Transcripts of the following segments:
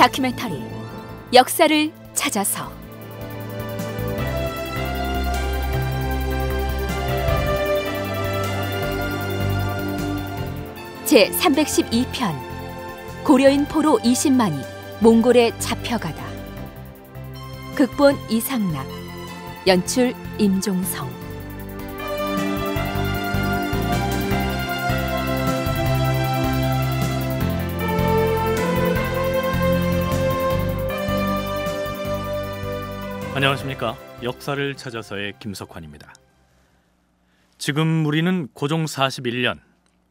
다큐멘터리 역사를 찾아서 제 312편 고려인 포로 20만이 몽골에 잡혀가다 극본 이상락 연출 임종성 안녕하십니까. 역사를 찾아서의 김석환입니다. 지금 우리는 고종 41년,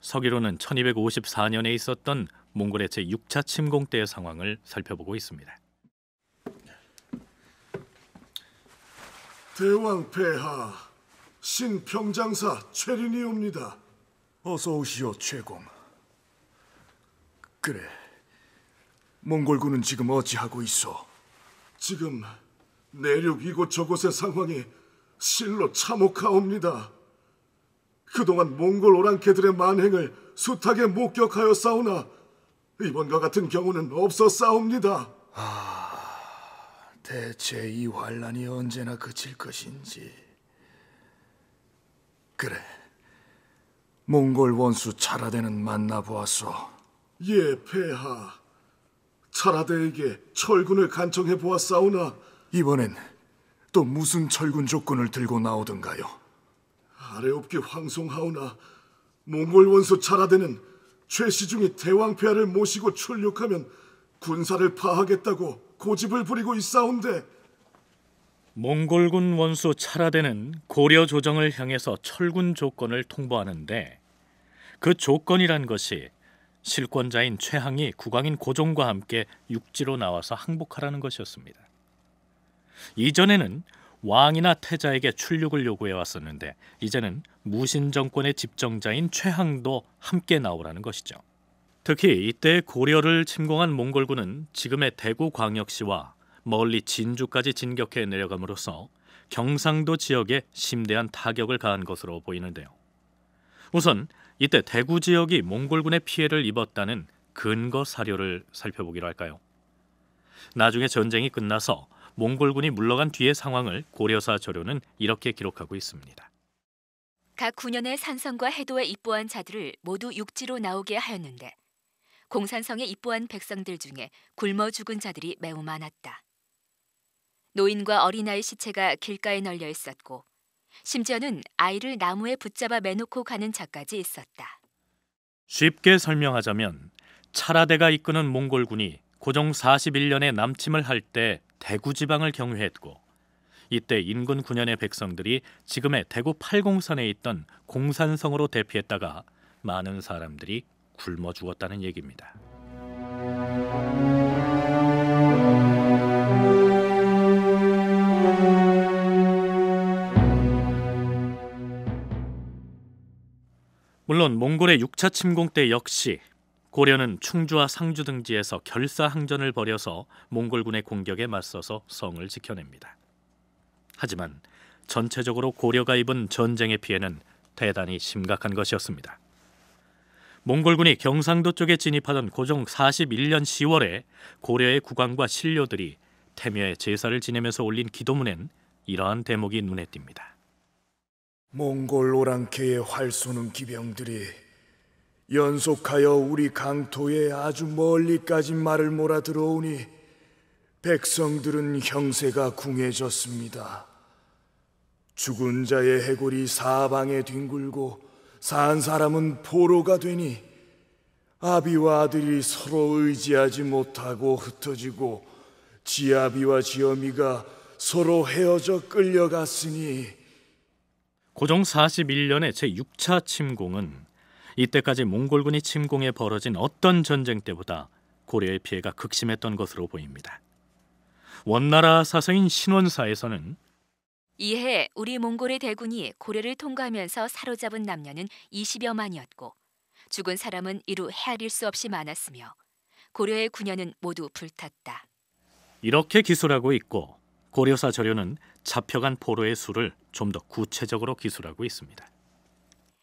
서기로는 1254년에 있었던 몽골의 제6차 침공 때의 상황을 살펴보고 있습니다. 대왕 폐하 신평장사 최린이옵니다. 어서 오시오 최공. 그래, 몽골군은 지금 어찌하고 있어? 지금 내륙 이곳 저곳의 상황이 실로 참혹하옵니다. 그동안 몽골 오랑캐들의 만행을 숱하게 목격하여 싸우나 이번과 같은 경우는 없어 싸웁니다. 아, 대체 이 환란이 언제나 그칠 것인지. 그래, 몽골 원수 차라대는 만나보았소. 예, 폐하. 차라대에게 철군을 간청해 보았사오나 이번엔 또 무슨 철군 조건을 들고 나오던가요? 아래옵기 황송하오나 몽골 원수 차라대는 최시중이 대왕폐하를 모시고 출륙하면 군사를 파하겠다고 고집을 부리고 있사온데 몽골군 원수 차라대는 고려 조정을 향해서 철군 조건을 통보하는데 그 조건이란 것이 실권자인 최항이 국왕인 고종과 함께 육지로 나와서 항복하라는 것이었습니다. 이전에는 왕이나 태자에게 출력을 요구해 왔었는데 이제는 무신 정권의 집정자인 최항도 함께 나오라는 것이죠. 특히 이때 고려를 침공한 몽골군은 지금의 대구 광역시와 멀리 진주까지 진격해 내려감으로써 경상도 지역에 심대한 타격을 가한 것으로 보이는데요. 우선 이때 대구 지역이 몽골군의 피해를 입었다는 근거 사료를 살펴보기로 할까요? 나중에 전쟁이 끝나서 몽골군이 물러간 뒤의 상황을 고려사 저료는 이렇게 기록하고 있습니다. 각 군현의 산성과 해도에 입보한 자들을 모두 육지로 나오게 하였는데 공산성에 입보한 백성들 중에 굶어 죽은 자들이 매우 많았다. 노인과 어린아이 시체가 길가에 널려 있었고 심지어는 아이를 나무에 붙잡아 매놓고 가는 자까지 있었다. 쉽게 설명하자면 차라대가 이끄는 몽골군이 고종 41년에 남침을 할 때 대구 지방을 경유했고 이때 인근 9년의 백성들이 지금의 대구 팔공산에 있던 공산성으로 대피했다가 많은 사람들이 굶어 죽었다는 얘기입니다. 물론 몽골의 6차 침공 때 역시 고려는 충주와 상주 등지에서 결사항전을 벌여서 몽골군의 공격에 맞서서 성을 지켜냅니다. 하지만 전체적으로 고려가 입은 전쟁의 피해는 대단히 심각한 것이었습니다. 몽골군이 경상도 쪽에 진입하던 고종 41년 10월에 고려의 국왕과 신료들이 태묘에 제사를 지내면서 올린 기도문엔 이러한 대목이 눈에 띕니다. 몽골 오랑캐의 활쏘는 기병들이 연속하여 우리 강토에 아주 멀리까지 말을 몰아 들어오니 백성들은 형세가 궁해졌습니다. 죽은 자의 해골이 사방에 뒹굴고 산 사람은 포로가 되니 아비와 아들이 서로 의지하지 못하고 흩어지고 지아비와 지어미가 서로 헤어져 끌려갔으니 고종 41년의 제6차 침공은 이때까지 몽골군이 침공해 벌어진 어떤 전쟁 때보다 고려의 피해가 극심했던 것으로 보입니다. 원나라 사서인 신원사에서는 이해 우리 몽골의 대군이 고려를 통과하면서 사로잡은 남녀는 20여만이었고 죽은 사람은 이루 헤아릴 수 없이 많았으며 고려의 군현은 모두 불탔다. 이렇게 기술하고 있고 고려사 저료는 잡혀간 포로의 수를 좀 더 구체적으로 기술하고 있습니다.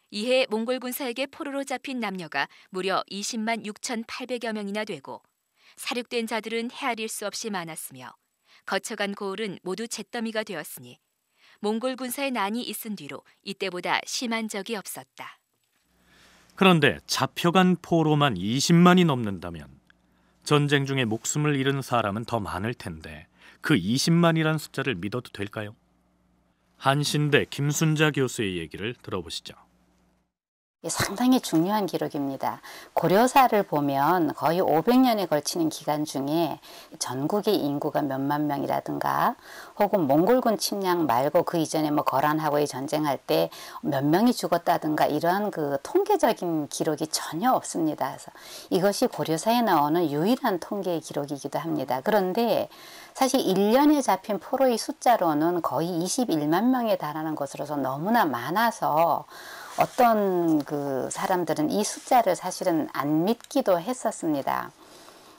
이해 몽골 군사에게 포로로 잡힌 남녀가 무려 20만 6,800여 명이나 되고 사륙된 자들은 헤아릴 수 없이 많았으며 거쳐간 고을은 모두 잿더미가 되었으니 몽골 군사의 난이 있은 뒤로 이때보다 심한 적이 없었다. 그런데 잡혀간 포로만 20만이 넘는다면 전쟁 중에 목숨을 잃은 사람은 더 많을 텐데 그 20만이란 숫자를 믿어도 될까요? 한신대 김순자 교수의 얘기를 들어보시죠. 상당히 중요한 기록입니다. 고려사를 보면 거의 500년에 걸치는 기간 중에 전국의 인구가 몇만 명이라든가 혹은 몽골군 침략 말고 그 이전에 뭐 거란하고의 전쟁할 때 몇 명이 죽었다든가 이러한 그 통계적인 기록이 전혀 없습니다. 그래서 이것이 고려사에 나오는 유일한 통계의 기록이기도 합니다. 그런데 사실 1년에 잡힌 포로의 숫자로는 거의 21만 명에 달하는 것으로서 너무나 많아서 어떤 그 사람들은 이 숫자를 사실은 안 믿기도 했었습니다.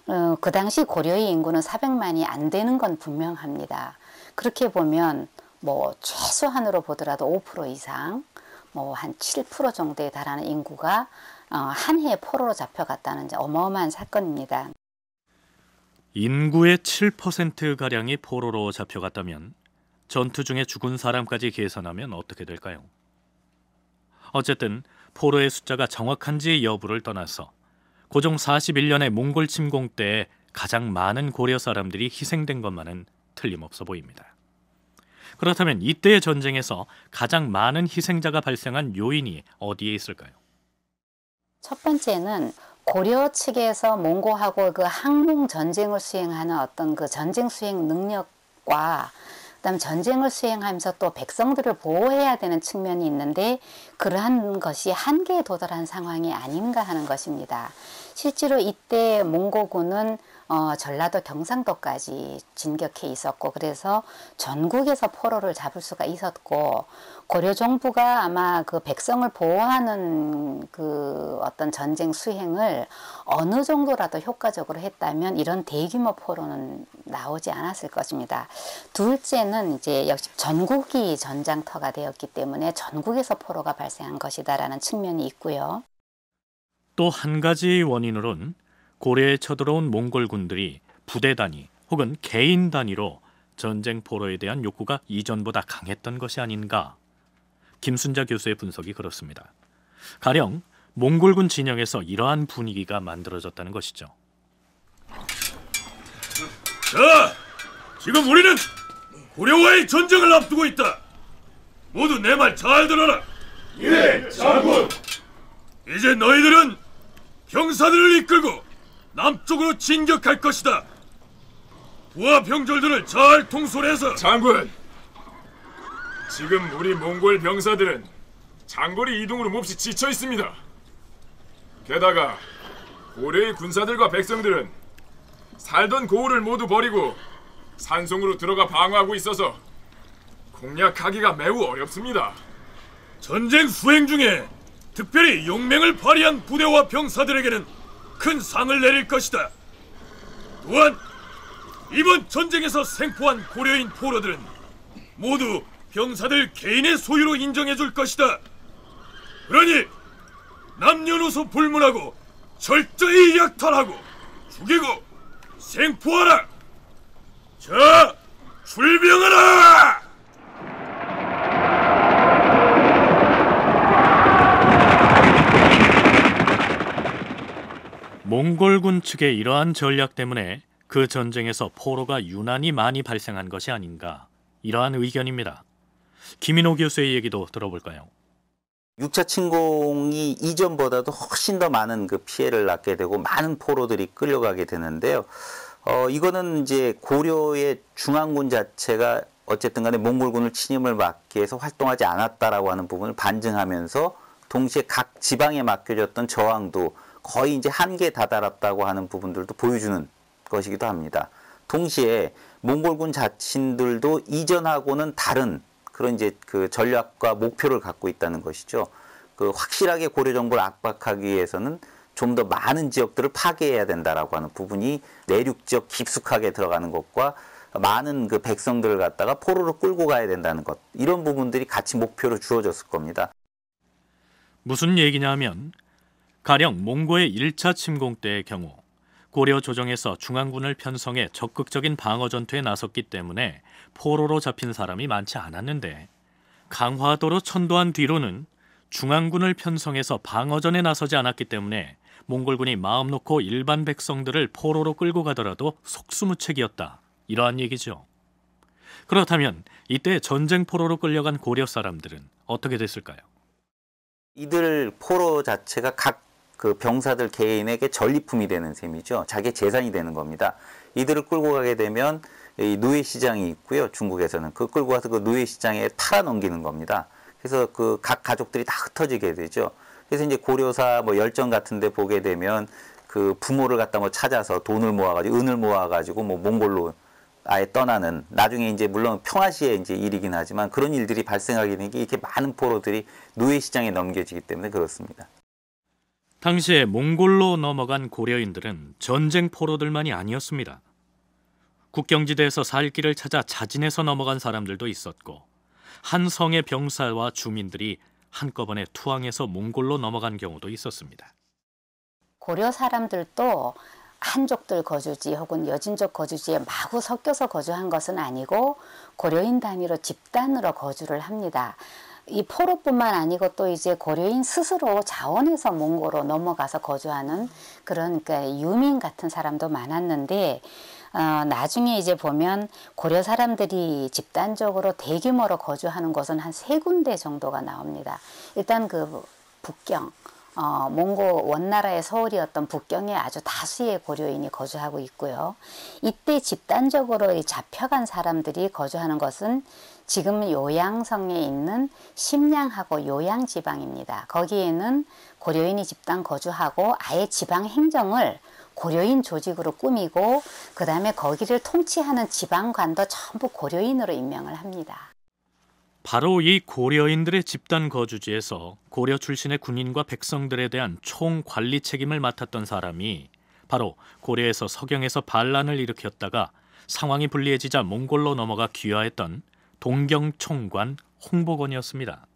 어, 그 당시 고려의 인구는 400만이 안 되는 건 분명합니다. 그렇게 보면 뭐 최소한으로 보더라도 5% 이상 뭐 한 7% 정도에 달하는 인구가 어, 한 해에 포로로 잡혀갔다는 어마어마한 사건입니다. 인구의 7%가량이 포로로 잡혀갔다면 전투 중에 죽은 사람까지 계산하면 어떻게 될까요? 어쨌든 포로의 숫자가 정확한지 여부를 떠나서 고종 41년의 몽골 침공 때에 가장 많은 고려 사람들이 희생된 것만은 틀림없어 보입니다. 그렇다면 이때의 전쟁에서 가장 많은 희생자가 발생한 요인이 어디에 있을까요? 첫 번째는 고려 측에서 몽고하고 그 항공 전쟁을 수행하는 어떤 그 전쟁 수행 능력과 그다음에 전쟁을 수행하면서 또 백성들을 보호해야 되는 측면이 있는데 그러한 것이 한계에 도달한 상황이 아닌가 하는 것입니다. 실제로 이때 몽고군은 어, 전라도 경상도까지 진격해 있었고 그래서 전국에서 포로를 잡을 수가 있었고 고려 정부가 아마 그 백성을 보호하는 그 어떤 전쟁 수행을 어느 정도라도 효과적으로 했다면 이런 대규모 포로는 나오지 않았을 것입니다. 둘째는 이제 역시 전국이 전장터가 되었기 때문에 전국에서 포로가 발생한 것이다라는 측면이 있고요. 또 한 가지 원인으론 고려에 쳐들어온 몽골 군들이 부대 단위 혹은 개인 단위로 전쟁 포로에 대한 욕구가 이전보다 강했던 것이 아닌가. 김순자 교수의 분석이 그렇습니다. 가령 몽골군 진영에서 이러한 분위기가 만들어졌다는 것이죠. 자, 지금 우리는 고려와의 전쟁을 앞두고 있다. 모두 내 말 잘 들어라. 예, 장군. 이제 너희들은 병사들을 이끌고 남쪽으로 진격할 것이다. 부하 병졸들을 잘 통솔해서 장군, 지금 우리 몽골 병사들은 장거리 이동으로 몹시 지쳐 있습니다. 게다가 고려의 군사들과 백성들은 살던 고을을 모두 버리고 산송으로 들어가 방어하고 있어서 공략하기가 매우 어렵습니다. 전쟁 수행 중에 특별히 용맹을 발휘한 부대와 병사들에게는 큰 상을 내릴 것이다. 또한 이번 전쟁에서 생포한 고려인 포로들은 모두 병사들 개인의 소유로 인정해 줄 것이다. 그러니 남녀노소 불문하고 철저히 약탈하고 죽이고 생포하라. 자, 출병하라! 몽골군 측의 이러한 전략 때문에 그 전쟁에서 포로가 유난히 많이 발생한 것이 아닌가 이러한 의견입니다. 김인호 교수의 얘기도 들어볼까요? 6차 침공이 이전보다도 훨씬 더 많은 그 피해를 낳게 되고 많은 포로들이 끌려가게 되는데요. 어, 이거는 이제 고려의 중앙군 자체가 어쨌든 간에 몽골군을 침입을 막기 위해서 활동하지 않았다라고 하는 부분을 반증하면서 동시에 각 지방에 맡겨졌던 저항도 거의 이제 한계에 다다랐다고 하는 부분들도 보여주는 것이기도 합니다. 동시에 몽골군 자신들도 이전하고는 다른 그런 이제 그 전략과 목표를 갖고 있다는 것이죠. 그 확실하게 고려 정부를 압박하기 위해서는 좀 더 많은 지역들을 파괴해야 된다라고 하는 부분이 내륙 지역 깊숙하게 들어가는 것과 많은 그 백성들을 갖다가 포로로 끌고 가야 된다는 것 이런 부분들이 같이 목표로 주어졌을 겁니다. 무슨 얘기냐면 가령 몽고의 1차 침공 때의 경우 고려 조정에서 중앙군을 편성해 적극적인 방어 전투에 나섰기 때문에 포로로 잡힌 사람이 많지 않았는데 강화도로 천도한 뒤로는 중앙군을 편성해서 방어전에 나서지 않았기 때문에 몽골군이 마음 놓고 일반 백성들을 포로로 끌고 가더라도 속수무책이었다. 이러한 얘기죠. 그렇다면 이때 전쟁 포로로 끌려간 고려 사람들은 어떻게 됐을까요? 이들 포로 자체가 각그 병사들 개인에게 전리품이 되는 셈이죠. 자기 재산이 되는 겁니다. 이들을 끌고 가게 되면 이 노예 시장이 있고요. 중국에서는 그 끌고 가서 그 노예 시장에 팔아 넘기는 겁니다. 그래서 그 각 가족들이 다 흩어지게 되죠. 그래서 이제 고려사 뭐 열전 같은데 보게 되면 그 부모를 갖다 뭐 찾아서 돈을 모아가지고 은을 모아가지고 뭐 몽골로 아예 떠나는 나중에 이제 물론 평화시에 이제 일이긴 하지만 그런 일들이 발생하게 된게 이렇게 많은 포로들이 노예 시장에 넘겨지기 때문에 그렇습니다. 당시에 몽골로 넘어간 고려인들은 전쟁 포로들만이 아니었습니다. 국경지대에서 살 길을 찾아 자진해서 넘어간 사람들도 있었고 한 성의 병사와 주민들이 한꺼번에 투항해서 몽골로 넘어간 경우도 있었습니다. 고려 사람들도 한족들 거주지 혹은 여진족 거주지에 마구 섞여서 거주한 것은 아니고 고려인 단위로 집단으로 거주를 합니다. 이 포로뿐만 아니고 또 이제 고려인 스스로 자원해서 몽고로 넘어가서 거주하는 그런 그러니까 유민 같은 사람도 많았는데 어, 나중에 이제 보면 고려 사람들이 집단적으로 대규모로 거주하는 곳은 한 세 군데 정도가 나옵니다. 일단 그 북경, 어, 몽고 원나라의 서울이었던 북경에 아주 다수의 고려인이 거주하고 있고요. 이때 집단적으로 잡혀간 사람들이 거주하는 것은 지금 요양성에 있는 심양하고 요양지방입니다. 거기에는 고려인이 집단 거주하고 아예 지방 행정을 고려인 조직으로 꾸미고 그 다음에 거기를 통치하는 지방관도 전부 고려인으로 임명을 합니다. 바로 이 고려인들의 집단 거주지에서 고려 출신의 군인과 백성들에 대한 총 관리 책임을 맡았던 사람이 바로 고려에서 서경에서 반란을 일으켰다가 상황이 불리해지자 몽골로 넘어가 귀화했던 동경총관 홍보건이었습니다.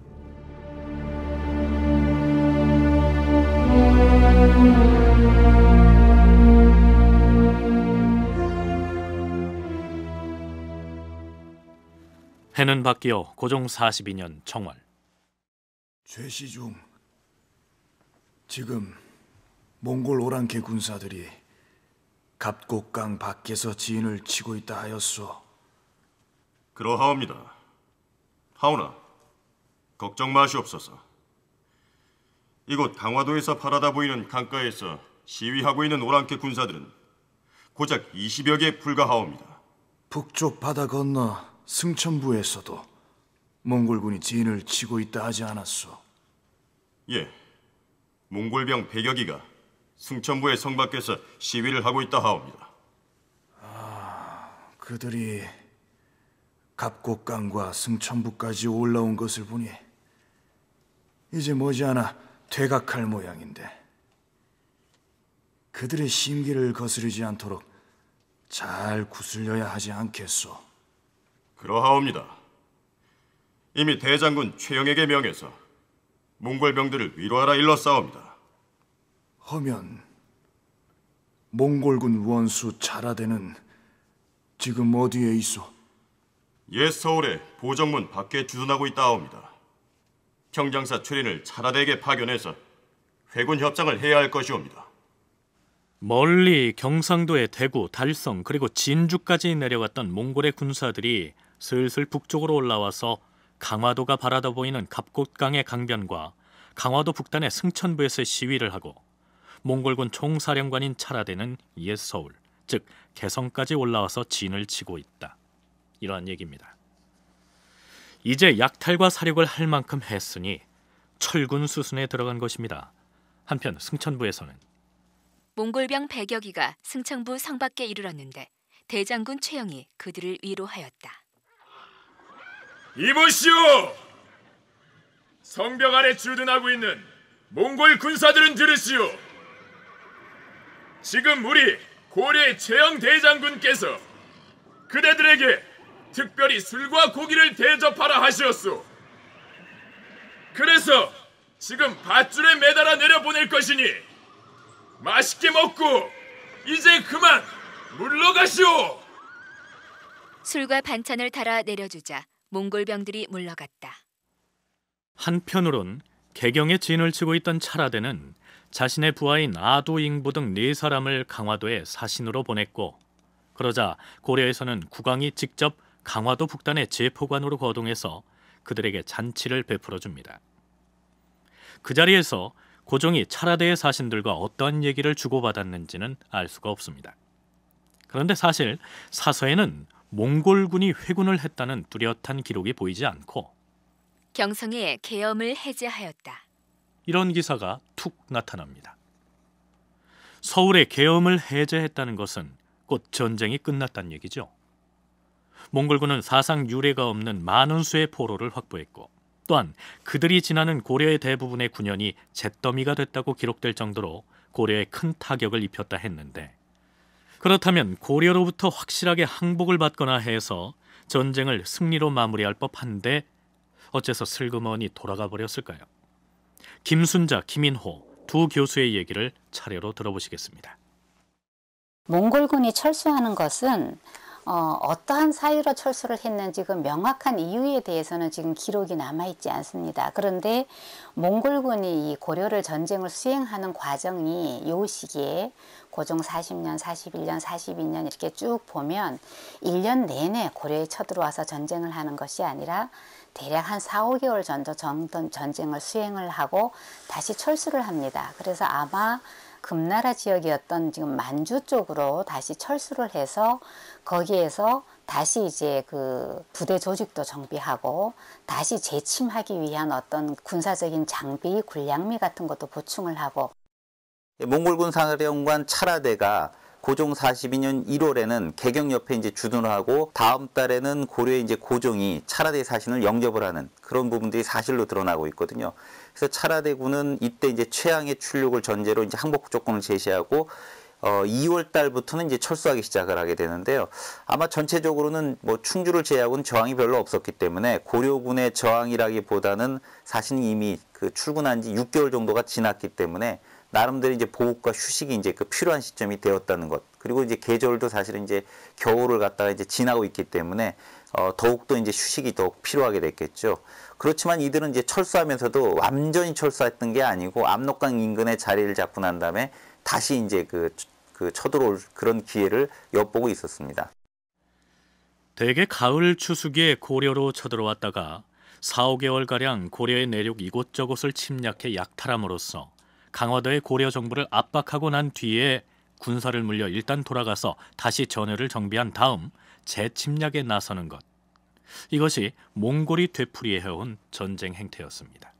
해는 바뀌어 고종 42년 정월 죄시 중 지금 몽골 오랑캐 군사들이 갑곡강 밖에서 지을 치고 있다 하였소. 그러하옵니다. 하오나 걱정 마시옵소서. 이곳 강화도에서 파라다 보이는 강가에서 시위하고 있는 오랑캐 군사들은 고작 20여 개 불과하옵니다. 북쪽 바다 건너 승천부에서도 몽골군이 진을 치고 있다 하지 않았소? 예, 몽골병 100여 기가 승천부의 성 밖에서 시위를 하고 있다 하옵니다. 아, 그들이 갑곡강과 승천부까지 올라온 것을 보니 이제 머지않아 퇴각할 모양인데 그들의 심기를 거스르지 않도록 잘 구슬려야 하지 않겠소. 그러하옵니다. 이미 대장군 최영에게 명해서 몽골병들을 위로하라 일러싸옵니다 허면 몽골군 원수 자라대는 지금 어디에 있어? 옛 서울의 보정문 밖에 주둔하고 있다옵니다. 경장사 최린을 차라대에게 파견해서 회군 협상을 해야 할 것이옵니다. 멀리 경상도의 대구, 달성 그리고 진주까지 내려왔던 몽골의 군사들이 슬슬 북쪽으로 올라와서 강화도가 바라다 보이는 갑곶강의 강변과 강화도 북단의 승천부에서 시위를 하고 몽골군 총사령관인 차라대는 옛 서울, 즉 개성까지 올라와서 진을 치고 있다. 이러한 얘기입니다. 이제 약탈과 사륙을 할 만큼 했으니 철군 수순에 들어간 것입니다. 한편 승천부에서는 몽골병 100여 기가 승천부 성밖에 이르렀는데 대장군 최영이 그들을 위로하였다. 이보시오! 성벽 아래 주둔하고 있는 몽골 군사들은 들으시오. 지금 우리 고려 최영 대장군께서 그대들에게 특별히 술과 고기를 대접하라 하시었소. 그래서 지금 밧줄에 매달아 내려보낼 것이니 맛있게 먹고 이제 그만 물러가시오. 술과 반찬을 달아 내려주자 몽골병들이 물러갔다. 한편으론 개경에 진을 치고 있던 차라데는 자신의 부하인 아도잉부등 네 사람을 강화도에 사신으로 보냈고 그러자 고려에서는 국왕이 직접 강화도 북단의 제포관으로 거동해서 그들에게 잔치를 베풀어 줍니다. 그 자리에서 고종이 차라대의 사신들과 어떠한 얘기를 주고받았는지는 알 수가 없습니다. 그런데 사실 사서에는 몽골군이 회군을 했다는 뚜렷한 기록이 보이지 않고 경성에 계엄을 해제하였다. 이런 기사가 툭 나타납니다. 서울의 계엄을 해제했다는 것은 곧 전쟁이 끝났다는 얘기죠. 몽골군은 사상 유례가 없는 많은 수의 포로를 확보했고 또한 그들이 지나는 고려의 대부분의 군현이 잿더미가 됐다고 기록될 정도로 고려에 큰 타격을 입혔다 했는데 그렇다면 고려로부터 확실하게 항복을 받거나 해서 전쟁을 승리로 마무리할 법한데 어째서 슬그머니 돌아가 버렸을까요? 김순자, 김인호 두 교수의 얘기를 차례로 들어보시겠습니다. 몽골군이 철수하는 것은 어, 어떠한 사유로 철수를 했는지 그 명확한 이유에 대해서는 지금 기록이 남아있지 않습니다. 그런데 몽골군이 이 고려를 전쟁을 수행하는 과정이 요 시기에 고종 40년, 41년, 42년 이렇게 쭉 보면 1년 내내 고려에 쳐들어와서 전쟁을 하는 것이 아니라 대략 한 4, 5개월 전도 정던 전쟁을 수행을 하고 다시 철수를 합니다. 그래서 아마 금나라 지역이었던 지금 만주 쪽으로 다시 철수를 해서 거기에서 다시 이제 그 부대 조직도 정비하고 다시 재침하기 위한 어떤 군사적인 장비, 군량미 같은 것도 보충을 하고 예, 몽골군 사령관 차라대가 고종 42년 1월에는 개경 옆에 이제 주둔을 하고 다음 달에는 고려의 이제 고종이 차라대 사신을 영접을 하는 그런 부분들이 사실로 드러나고 있거든요. 그래서 차라대군은 이때 이제 최양의 출력을 전제로 이제 항복 조건을 제시하고 어, 2월 달부터는 이제 철수하기 시작을 하게 되는데요. 아마 전체적으로는 뭐 충주를 제외하고는 저항이 별로 없었기 때문에 고려군의 저항이라기보다는 사실 이미 그 출근한 지 6개월 정도가 지났기 때문에 나름대로 이제 보급과 휴식이 이제 그 필요한 시점이 되었다는 것. 그리고 이제 계절도 사실은 이제 겨울을 갖다가 이제 지나고 있기 때문에 어, 더욱더 이제 휴식이 더욱 필요하게 됐겠죠. 그렇지만 이들은 이제 철수하면서도 완전히 철수했던 게 아니고 압록강 인근에 자리를 잡고 난 다음에 다시 이제 그그 쳐들어올 그런 기회를 엿보고 있었습니다. 대개 가을 추수기에 고려로 쳐들어왔다가 4, 5개월가량 고려의 내륙 이곳저곳을 침략해 약탈함으로써 강화도의 고려 정부를 압박하고 난 뒤에 군사를 물려 일단 돌아가서 다시 전열을 정비한 다음 재침략에 나서는 것. 이것이 몽골이 되풀이해온 전쟁 행태였습니다.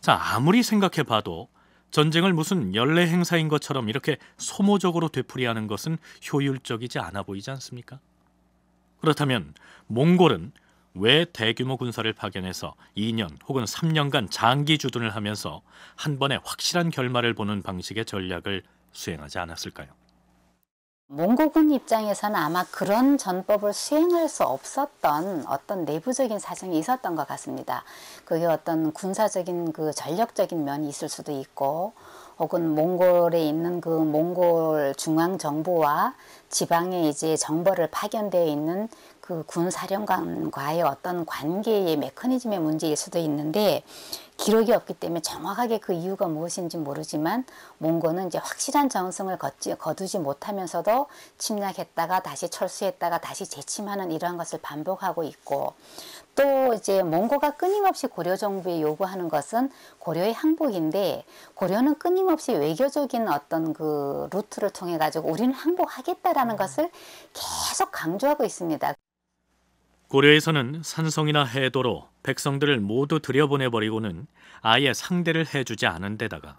자, 아무리 생각해봐도 전쟁을 무슨 연례 행사인 것처럼 이렇게 소모적으로 되풀이하는 것은 효율적이지 않아 보이지 않습니까? 그렇다면 몽골은 왜 대규모 군사를 파견해서 2년 혹은 3년간 장기 주둔을 하면서 한 번에 확실한 결말을 보는 방식의 전략을 수행하지 않았을까요? 몽고군 입장에서는 아마 그런 전법을 수행할 수 없었던 어떤 내부적인 사정이 있었던 것 같습니다. 그게 어떤 군사적인 그 전력적인 면이 있을 수도 있고 혹은 몽골에 있는 그 몽골 중앙 정부와 지방에 이제 정벌을 파견되어 있는 그 군사령관과의 어떤 관계의 메커니즘의 문제일 수도 있는데 기록이 없기 때문에 정확하게 그 이유가 무엇인지 모르지만 몽고는 이제 확실한 정승을 거치, 거두지 못하면서도 침략했다가 다시 철수했다가 다시 재침하는 이러한 것을 반복하고 있고 또 이제 몽고가 끊임없이 고려 정부에 요구하는 것은 고려의 항복인데 고려는 끊임없이 외교적인 어떤 그 루트를 통해 가지고 우리는 항복하겠다라는 음. 것을 계속 강조하고 있습니다. 고려에서는 산성이나 해도로 백성들을 모두 들여보내버리고는 아예 상대를 해주지 않은 데다가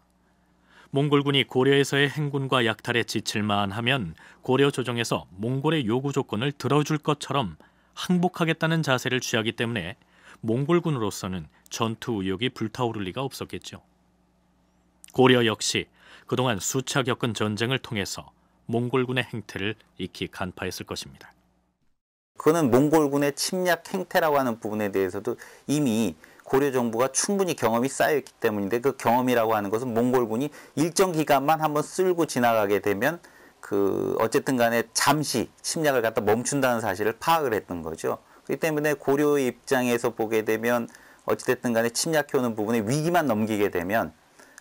몽골군이 고려에서의 행군과 약탈에 지칠만 하면 고려 조정에서 몽골의 요구 조건을 들어줄 것처럼 항복하겠다는 자세를 취하기 때문에 몽골군으로서는 전투 의욕이 불타오를 리가 없었겠죠. 고려 역시 그동안 수차 겪은 전쟁을 통해서 몽골군의 행태를 익히 간파했을 것입니다. 그거는 몽골군의 침략 행태라고 하는 부분에 대해서도 이미 고려 정부가 충분히 경험이 쌓여있기 때문인데 그 경험이라고 하는 것은 몽골군이 일정 기간만 한번 쓸고 지나가게 되면 그 어쨌든 간에 잠시 침략을 갖다 멈춘다는 사실을 파악을 했던 거죠. 그렇기 때문에 고려의 입장에서 보게 되면 어찌됐든 간에 침략해오는 부분에 위기만 넘기게 되면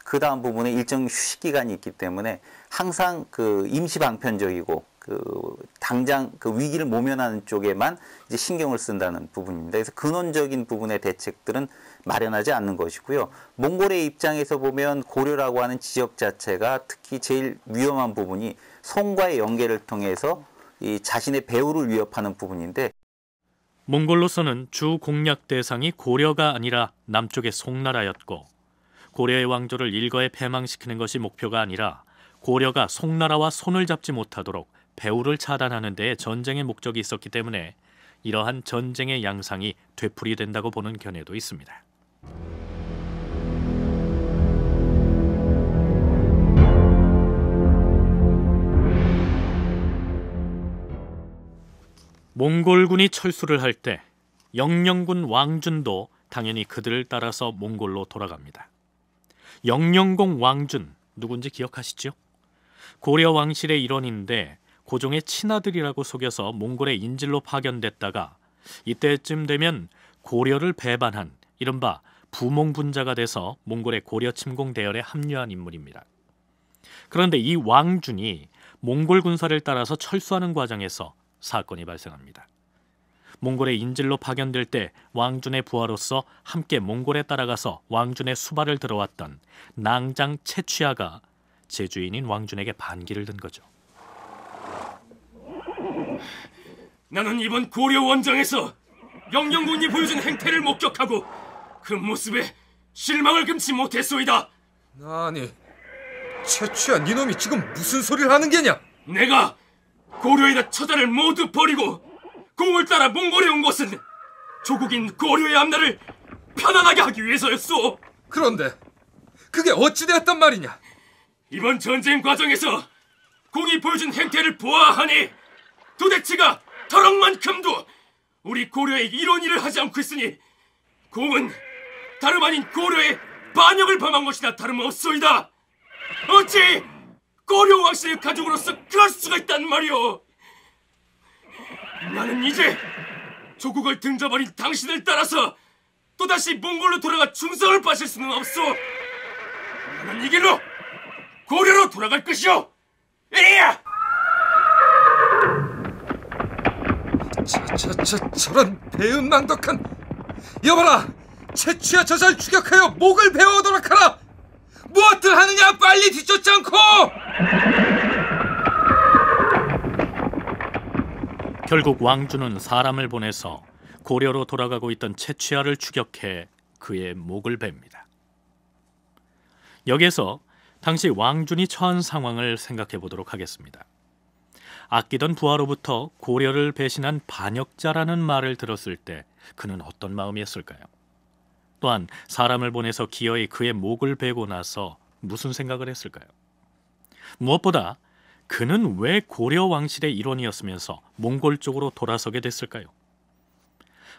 그 다음 부분에 일정 휴식 기간이 있기 때문에 항상 그 임시 방편적이고 그 당장 그 위기를 모면하는 쪽에만 이제 신경을 쓴다는 부분입니다. 그래서 근원적인 부분의 대책들은 마련하지 않는 것이고요. 몽골의 입장에서 보면 고려라고 하는 지역 자체가 특히 제일 위험한 부분이 송과의 연계를 통해서 이 자신의 배후를 위협하는 부분인데 몽골로서는 주 공략 대상이 고려가 아니라 남쪽의 송나라였고 고려의 왕조를 일거에 패망시키는 것이 목표가 아니라 고려가 송나라와 손을 잡지 못하도록 배후를 차단하는 데 전쟁의 목적이 있었기 때문에 이러한 전쟁의 양상이 되풀이된다고 보는 견해도 있습니다. 몽골군이 철수를 할 때 영령군 왕준도 당연히 그들을 따라서 몽골로 돌아갑니다. 영령공 왕준 누군지 기억하시죠? 고려 왕실의 일원인데 고종의 친아들이라고 속여서 몽골의 인질로 파견됐다가 이때쯤 되면 고려를 배반한 이른바 부몽분자가 돼서 몽골의 고려 침공 대열에 합류한 인물입니다. 그런데 이 왕준이 몽골 군사를 따라서 철수하는 과정에서 사건이 발생합니다. 몽골의 인질로 파견될 때 왕준의 부하로서 함께 몽골에 따라가서 왕준의 수발을 들어왔던 낭장 채취아가 제주인인 왕준에게 반기를 든 거죠. 나는 이번 고려 원정에서 영영군이 보여준 행태를 목격하고 그 모습에 실망을 금치 못했소이다. 아니, 최취한 니놈이 지금 무슨 소리를 하는 게냐? 내가 고려에다 처자를 모두 버리고 공을 따라 몽골에 온 것은 조국인 고려의 앞날을 편안하게 하기 위해서였소. 그런데 그게 어찌되었단 말이냐? 이번 전쟁 과정에서 공이 보여준 행태를 보아하니 도대체가 터럭만큼도 우리 고려의 이런 일을 하지 않고 있으니 공은 다름 아닌 고려의 반역을 범한 것이다 다름없소이다. 어찌 고려 왕실의 가족으로서 그럴 수가 있단 말이오. 나는 이제 조국을 등져버린 당신을 따라서 또다시 몽골로 돌아가 충성을 빠질 수는 없소. 나는 이 길로 고려로 돌아갈 것이오. 에야! 저, 저, 저런 배은망덕한 여봐라 채취야 저자를 추격하여 목을 베어오도록 하라 무엇을 하느냐 빨리 뒤쫓지 않고 결국 왕주는 사람을 보내서 고려로 돌아가고 있던 채취야를 추격해 그의 목을 뱁니다 여기에서 당시 왕준이 처한 상황을 생각해 보도록 하겠습니다 아끼던 부하로부터 고려를 배신한 반역자라는 말을 들었을 때 그는 어떤 마음이었을까요? 또한 사람을 보내서 기어이 그의 목을 베고 나서 무슨 생각을 했을까요? 무엇보다 그는 왜 고려 왕실의 일원이었으면서 몽골 쪽으로 돌아서게 됐을까요?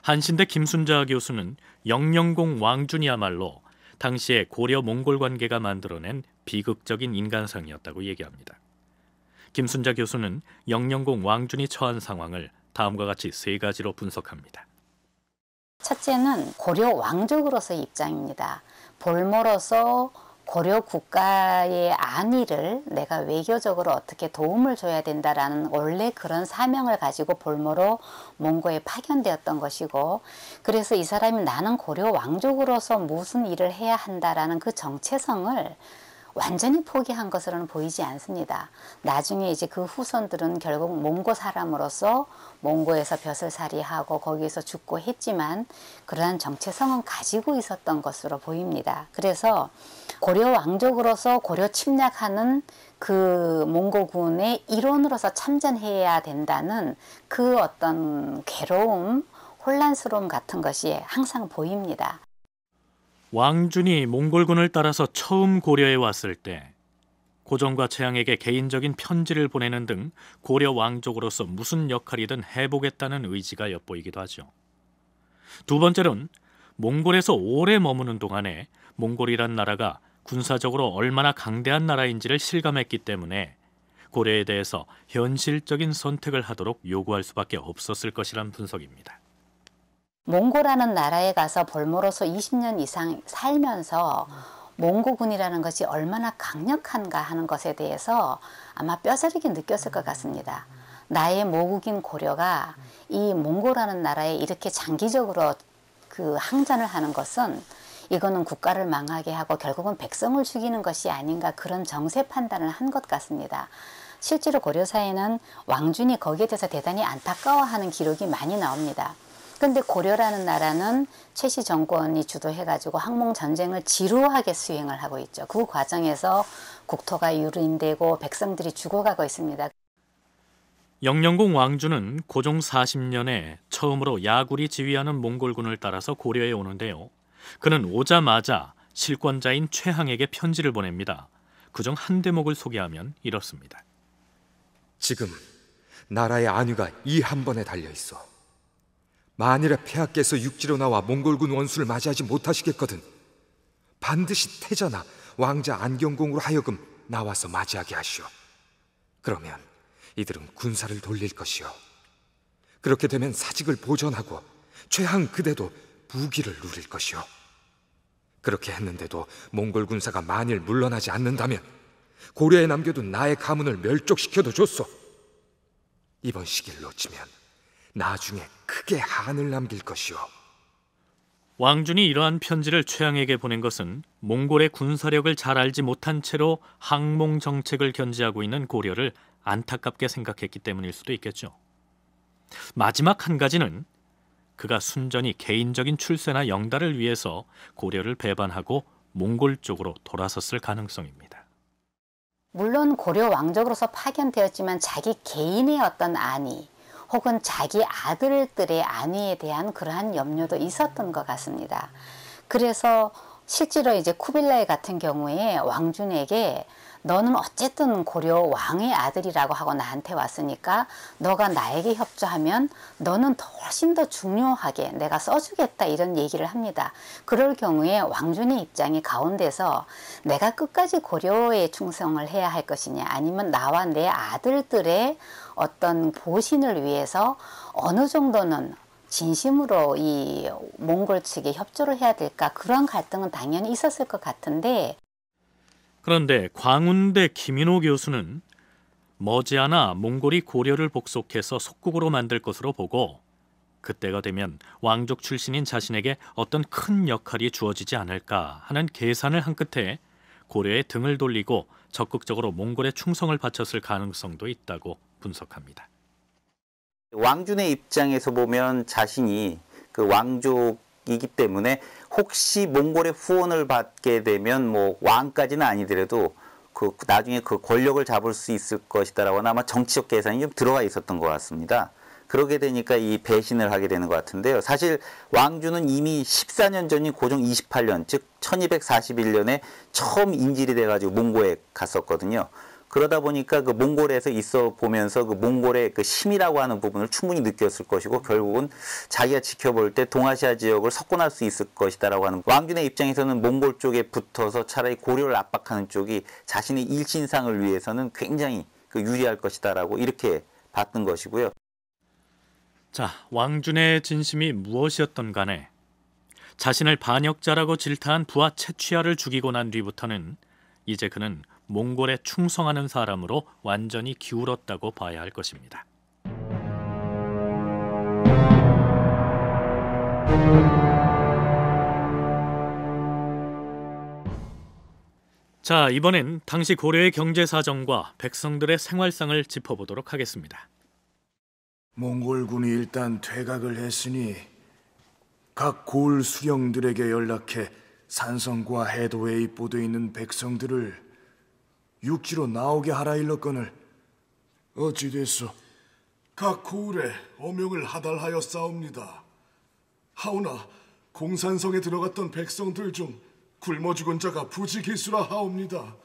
한신대 김순자 교수는 영영공 왕준이야말로 당시의 고려 몽골 관계가 만들어낸 비극적인 인간상이었다고 얘기합니다. 김순자 교수는 영영공 왕준이 처한 상황을 다음과 같이 세 가지로 분석합니다. 첫째는 고려 왕족으로서의 입장입니다. 볼모로서 고려 국가의 안위를 내가 외교적으로 어떻게 도움을 줘야 된다라는 원래 그런 사명을 가지고 볼모로 몽고에 파견되었던 것이고 그래서 이 사람이 나는 고려 왕족으로서 무슨 일을 해야 한다라는 그 정체성을 완전히 포기한 것으로는 보이지 않습니다. 나중에 이제 그 후손들은 결국 몽고 사람으로서 몽고에서 벼슬살이하고 거기에서 죽고 했지만 그러한 정체성은 가지고 있었던 것으로 보입니다. 그래서 고려 왕족으로서 고려 침략하는 그 몽고군의 일원으로서 참전해야 된다는 그 어떤 괴로움, 혼란스러움 같은 것이 항상 보입니다. 왕준이 몽골군을 따라서 처음 고려에 왔을 때 고종과 재앙에게 개인적인 편지를 보내는 등 고려 왕족으로서 무슨 역할이든 해보겠다는 의지가 엿보이기도 하죠. 두번째는 몽골에서 오래 머무는 동안에 몽골이란 나라가 군사적으로 얼마나 강대한 나라인지를 실감했기 때문에 고려에 대해서 현실적인 선택을 하도록 요구할 수밖에 없었을 것이란 분석입니다. 몽고라는 나라에 가서 볼모로서 20년 이상 살면서 몽고군이라는 것이 얼마나 강력한가 하는 것에 대해서 아마 뼈저리게 느꼈을 것 같습니다. 나의 모국인 고려가 이 몽고라는 나라에 이렇게 장기적으로 그 항전을 하는 것은 이거는 국가를 망하게 하고 결국은 백성을 죽이는 것이 아닌가 그런 정세 판단을 한 것 같습니다. 실제로 고려사에는 왕준이 거기에 대해서 대단히 안타까워하는 기록이 많이 나옵니다. 근데 고려라는 나라는 최씨 정권이 주도해가지고 항몽 전쟁을 지루하게 수행을 하고 있죠. 그 과정에서 국토가 유린되고 백성들이 죽어가고 있습니다. 영령궁 왕주는 고종 40년에 처음으로 야굴이 지휘하는 몽골군을 따라서 고려에 오는데요. 그는 오자마자 실권자인 최항에게 편지를 보냅니다. 그중 한 대목을 소개하면 이렇습니다. 지금 나라의 안위가 이 한 번에 달려 있어. 만일에 폐하께서 육지로 나와 몽골군 원수를 맞이하지 못하시겠거든 반드시 태자나 왕자 안경공으로 하여금 나와서 맞이하게 하시오. 그러면 이들은 군사를 돌릴 것이오 그렇게 되면 사직을 보전하고 최한 그대도 부기를 누릴 것이오 그렇게 했는데도 몽골 군사가 만일 물러나지 않는다면 고려에 남겨둔 나의 가문을 멸족시켜도 좋소 이번 시기를 놓치면 나중에 크게 한을 남길 것이오. 왕준이 이러한 편지를 최양에게 보낸 것은 몽골의 군사력을 잘 알지 못한 채로 항몽 정책을 견지하고 있는 고려를 안타깝게 생각했기 때문일 수도 있겠죠. 마지막 한 가지는 그가 순전히 개인적인 출세나 영달을 위해서 고려를 배반하고 몽골 쪽으로 돌아섰을 가능성입니다. 물론 고려 왕적으로서 파견되었지만 자기 개인의 어떤 안이 혹은 자기 아들들의 안위에 대한 그러한 염려도 있었던 것 같습니다. 그래서 실제로 이제 쿠빌라이 같은 경우에 왕준에게 너는 어쨌든 고려 왕의 아들이라고 하고 나한테 왔으니까 너가 나에게 협조하면 너는 더 훨씬 더 중요하게 내가 써주겠다 이런 얘기를 합니다. 그럴 경우에 왕준의 입장이 가운데서 내가 끝까지 고려에 충성을 해야 할 것이냐 아니면 나와 내 아들들의 어떤 보신을 위해서 어느 정도는 진심으로 이 몽골 측에 협조를 해야 될까 그런 갈등은 당연히 있었을 것 같은데 그런데 광운대 김인호 교수는 머지않아 몽골이 고려를 복속해서 속국으로 만들 것으로 보고 그때가 되면 왕족 출신인 자신에게 어떤 큰 역할이 주어지지 않을까 하는 계산을 한 끝에 고려의 등을 돌리고 적극적으로 몽골의 충성을 바쳤을 가능성도 있다고 분석합니다. 왕준의 입장에서 보면 자신이 그 왕족 이기 때문에 혹시 몽골의 후원을 받게 되면 뭐 왕까지는 아니더라도 그 나중에 그 권력을 잡을 수 있을 것이다라고나 아마 정치적 계산이 좀 들어가 있었던 것 같습니다. 그러게 되니까 이 배신을 하게 되는 것 같은데요. 사실 왕주는 이미 14년 전인 고종 28년, 즉 1241년에 처음 인질이 돼가지고 몽고에 갔었거든요. 그러다 보니까 그 몽골에서 있어 보면서 그 몽골의 그 심이라고 하는 부분을 충분히 느꼈을 것이고 결국은 자기가 지켜볼 때 동아시아 지역을 석권할 수 있을 것이다라고 하는 왕균의 입장에서는 몽골 쪽에 붙어서 차라리 고려를 압박하는 쪽이 자신의 일신상을 위해서는 굉장히 그 유리할 것이다라고 이렇게 봤던 것이고요. 자, 왕준의 진심이 무엇이었던 간에 자신을 반역자라고 질타한 부하 채취아를 죽이고 난 뒤부터는 이제 그는 몽골에 충성하는 사람으로 완전히 기울었다고 봐야 할 것입니다. 자, 이번엔 당시 고려의 경제 사정과 백성들의 생활상을 짚어보도록 하겠습니다. 몽골군이 일단 퇴각을 했으니 각 고을 수령들에게 연락해 산성과 해도에 입보돼 있는 백성들을 육지로 나오게 하라 일렀거늘 어찌 됐소? 각고울에 어명을 하달하여 싸웁니다. 하오나 공산성에 들어갔던 백성들 중 굶어 죽은 자가 부지기수라 하옵니다.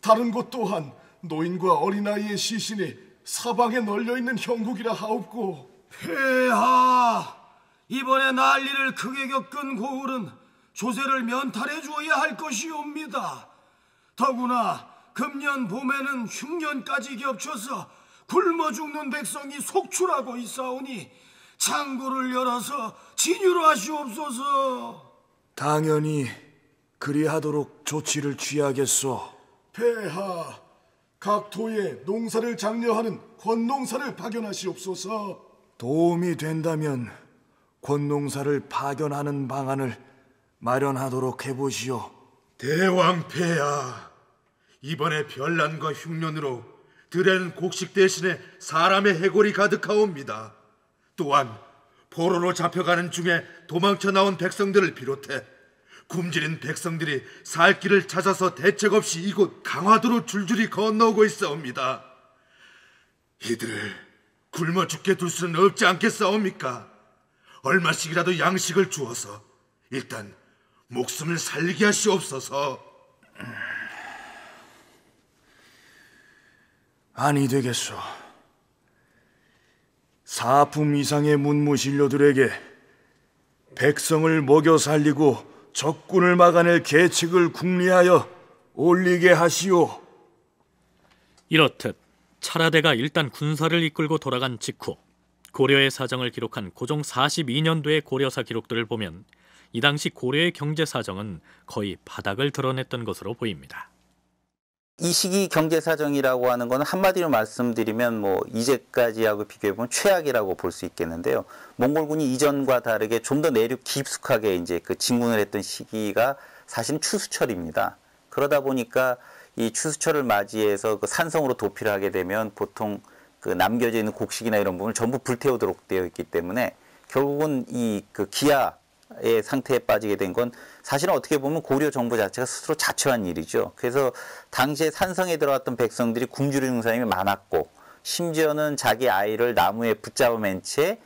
다른 곳 또한 노인과 어린아이의 시신이 사방에 널려 있는 형국이라 하옵고 폐하! 이번에 난리를 크게 겪은 고울은 조세를 면탈해 주어야 할 것이옵니다. 더구나 금년 봄에는 흉년까지 겹쳐서 굶어 죽는 백성이 속출하고 있사오니 창고를 열어서 진유로 하시옵소서. 당연히 그리하도록 조치를 취하겠소. 폐하, 각 도에 농사를 장려하는 권농사를 파견하시옵소서. 도움이 된다면 권농사를 파견하는 방안을 마련하도록 해보시오. 대왕 폐하. 이번에 별난과 흉년으로 들에는 곡식 대신에 사람의 해골이 가득하옵니다. 또한 포로로 잡혀가는 중에 도망쳐 나온 백성들을 비롯해 굶주린 백성들이 살 길을 찾아서 대책 없이 이곳 강화도로 줄줄이 건너오고 있어옵니다. 이들을 굶어 죽게 둘 수는 없지 않겠사옵니까? 얼마씩이라도 양식을 주어서 일단 목숨을 살리게 하시옵소서. 아니 되겠소. 사품 이상의 문무신료들에게 백성을 먹여 살리고 적군을 막아낼 계책을 궁리하여 올리게 하시오. 이렇듯 차라대가 일단 군사를 이끌고 돌아간 직후 고려의 사정을 기록한 고종 42년도의 고려사 기록들을 보면 이 당시 고려의 경제 사정은 거의 바닥을 드러냈던 것으로 보입니다. 이 시기 경제 사정이라고 하는 것은 한마디로 말씀드리면 뭐 이제까지하고 비교해 보면 최악이라고 볼 수 있겠는데요. 몽골군이 이전과 다르게 좀 더 내륙 깊숙하게 이제 그 진군을 했던 시기가 사실은 추수철입니다. 그러다 보니까 이 추수철을 맞이해서 그 산성으로 도피를 하게 되면 보통 그 남겨져 있는 곡식이나 이런 부분을 전부 불태우도록 되어 있기 때문에 결국은 이 그 기아 의 예, 상태에 빠지게 된 건 사실은 어떻게 보면 고려 정부 자체가 스스로 자초한 일이죠. 그래서 당시에 산성에 들어왔던 백성들이 굶주리는 사람이 많았고 심지어는 자기 아이를 나무에 붙잡으면채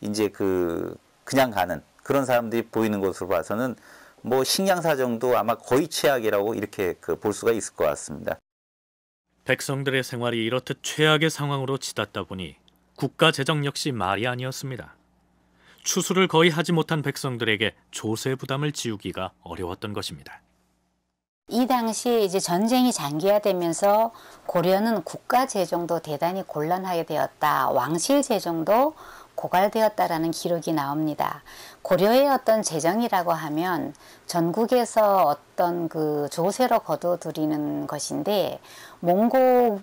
이제 그 그냥 가는 그런 사람들이 보이는 것으로 봐서는 뭐 식량사 정도 아마 거의 최악이라고 이렇게 그 볼 수가 있을 것 같습니다. 백성들의 생활이 이렇듯 최악의 상황으로 치닫다 보니 국가 재정 역시 말이 아니었습니다. 추수를 거의 하지 못한 백성들에게 조세 부담을 지우기가 어려웠던 것입니다. 이 당시 이제 전쟁이 장기화되면서 고려는 국가 재정도 대단히 곤란하게 되었다. 왕실 재정도 고갈되었다라는 기록이 나옵니다. 고려의 어떤 재정이라고 하면 전국에서 어떤 그 조세로 거둬들이는 것인데 몽고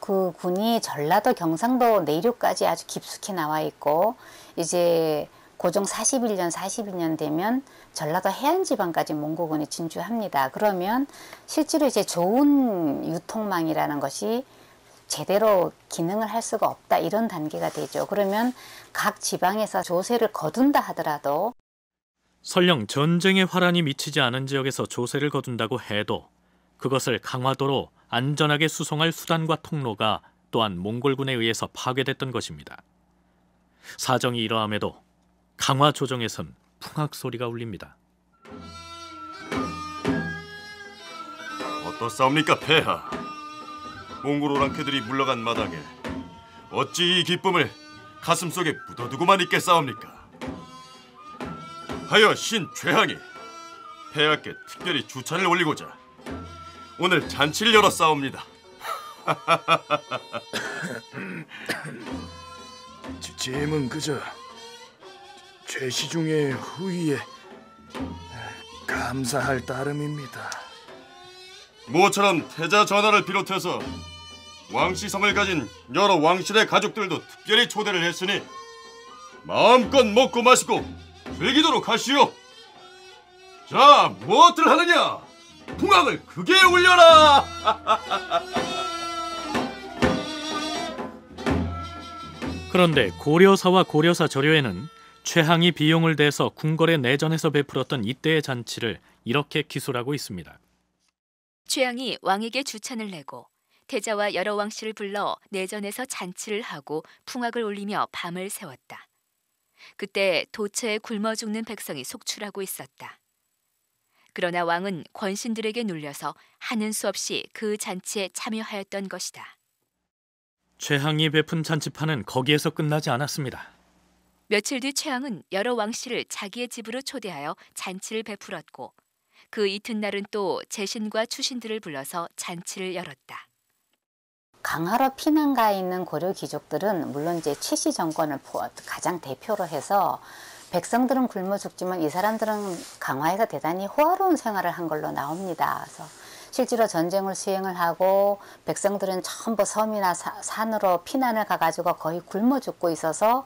그 군이 전라도 경상도 내륙까지 아주 깊숙이 나와 있고 이제 고종 41년, 42년 되면 전라도 해안지방까지 몽고군이 진주합니다. 그러면 실제로 이제 좋은 유통망이라는 것이 제대로 기능을 할 수가 없다 이런 단계가 되죠. 그러면 각 지방에서 조세를 거둔다 하더라도 설령 전쟁의 화란이 미치지 않은 지역에서 조세를 거둔다고 해도 그것을 강화도로 안전하게 수송할 수단과 통로가 또한 몽골군에 의해서 파괴됐던 것입니다. 사정이 이러함에도 강화 조정에선 풍악 소리가 울립니다. 어떻사옵니까 폐하? 몽골 오랑캐들이 물러간 마당에 어찌 이 기쁨을 가슴 속에 묻어두고만 있겠사옵니까? 하여 신 죄항이 폐하께 특별히 주찬을 올리고자 오늘 잔치를 열었사옵니다. 짐은 그저 최시중의 후위에 감사할 따름입니다. 모처럼 태자 전하를 비롯해서 왕씨 성을 가진 여러 왕실의 가족들도 특별히 초대를 했으니 마음껏 먹고 마시고 즐기도록 하시오. 자, 무엇을 하느냐? 풍악을 크게 울려라! 그런데 고려사와 고려사 저료에는 최항이 비용을 대서 궁궐의 내전에서 베풀었던 이때의 잔치를 이렇게 기술하고 있습니다. 최항이 왕에게 주찬을 내고 태자와 여러 왕씨를 불러 내전에서 잔치를 하고 풍악을 올리며 밤을 세웠다 그때 도처에 굶어 죽는 백성이 속출하고 있었다. 그러나 왕은 권신들에게 눌려서 하는 수 없이 그 잔치에 참여하였던 것이다. 최항이 베푼 잔치판은 거기에서 끝나지 않았습니다. 며칠 뒤 최왕은 여러 왕씨를 자기의 집으로 초대하여 잔치를 베풀었고 그 이튿날은 또재신과 추신들을 불러서 잔치를 열었다. 강화로 피난가 있는 고려 귀족들은 물론 이제 최씨 정권을 가장 대표로 해서 백성들은 굶어 죽지만 이 사람들은 강화에서 대단히 호화로운 생활을 한 걸로 나옵니다. 그래서 실제로 전쟁을 수행을 하고 백성들은 전부 섬이나 사, 산으로 피난을 가가지고 거의 굶어 죽고 있어서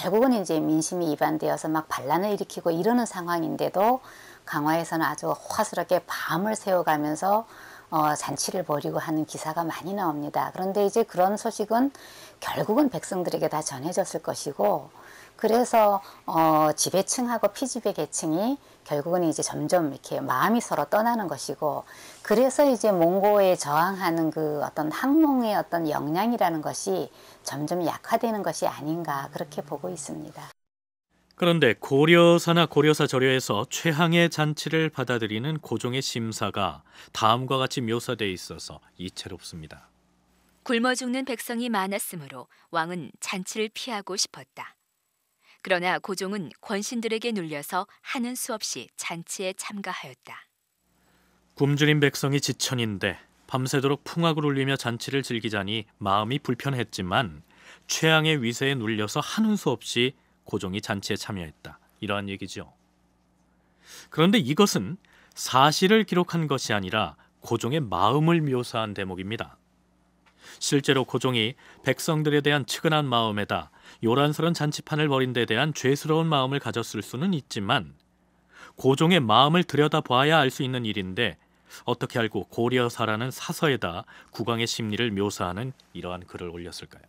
결국은 이제 민심이 이반되어서 막 반란을 일으키고 이러는 상황인데도 강화에서는 아주 화스럽게 밤을 새워가면서 어, 잔치를 벌이고 하는 기사가 많이 나옵니다. 그런데 이제 그런 소식은 결국은 백성들에게 다 전해졌을 것이고 그래서 어, 지배층하고 피지배계층이 결국은 이제 점점 이렇게 마음이 서로 떠나는 것이고 그래서 이제 몽고에 저항하는 그 어떤 항몽의 어떤 역량이라는 것이 점점 약화되는 것이 아닌가 그렇게 보고 있습니다. 그런데 고려사나 고려사 저려에서 최항의 잔치를 받아들이는 고종의 심사가 다음과 같이 묘사돼 있어서 이채롭습니다. 굶어 죽는 백성이 많았으므로 왕은 잔치를 피하고 싶었다. 그러나 고종은 권신들에게 눌려서 하는 수 없이 잔치에 참가하였다. 굶주린 백성이 지천인데 밤새도록 풍악을 울리며 잔치를 즐기자니 마음이 불편했지만 최양의 위세에 눌려서 하는 수 없이 고종이 잔치에 참여했다. 이러한 얘기죠. 그런데 이것은 사실을 기록한 것이 아니라 고종의 마음을 묘사한 대목입니다. 실제로 고종이 백성들에 대한 측은한 마음에다 요란스런 잔치판을 벌인 데 대한 죄스러운 마음을 가졌을 수는 있지만 고종의 마음을 들여다봐야 알 수 있는 일인데 어떻게 알고 고려사라는 사서에다 국왕의 심리를 묘사하는 이러한 글을 올렸을까요?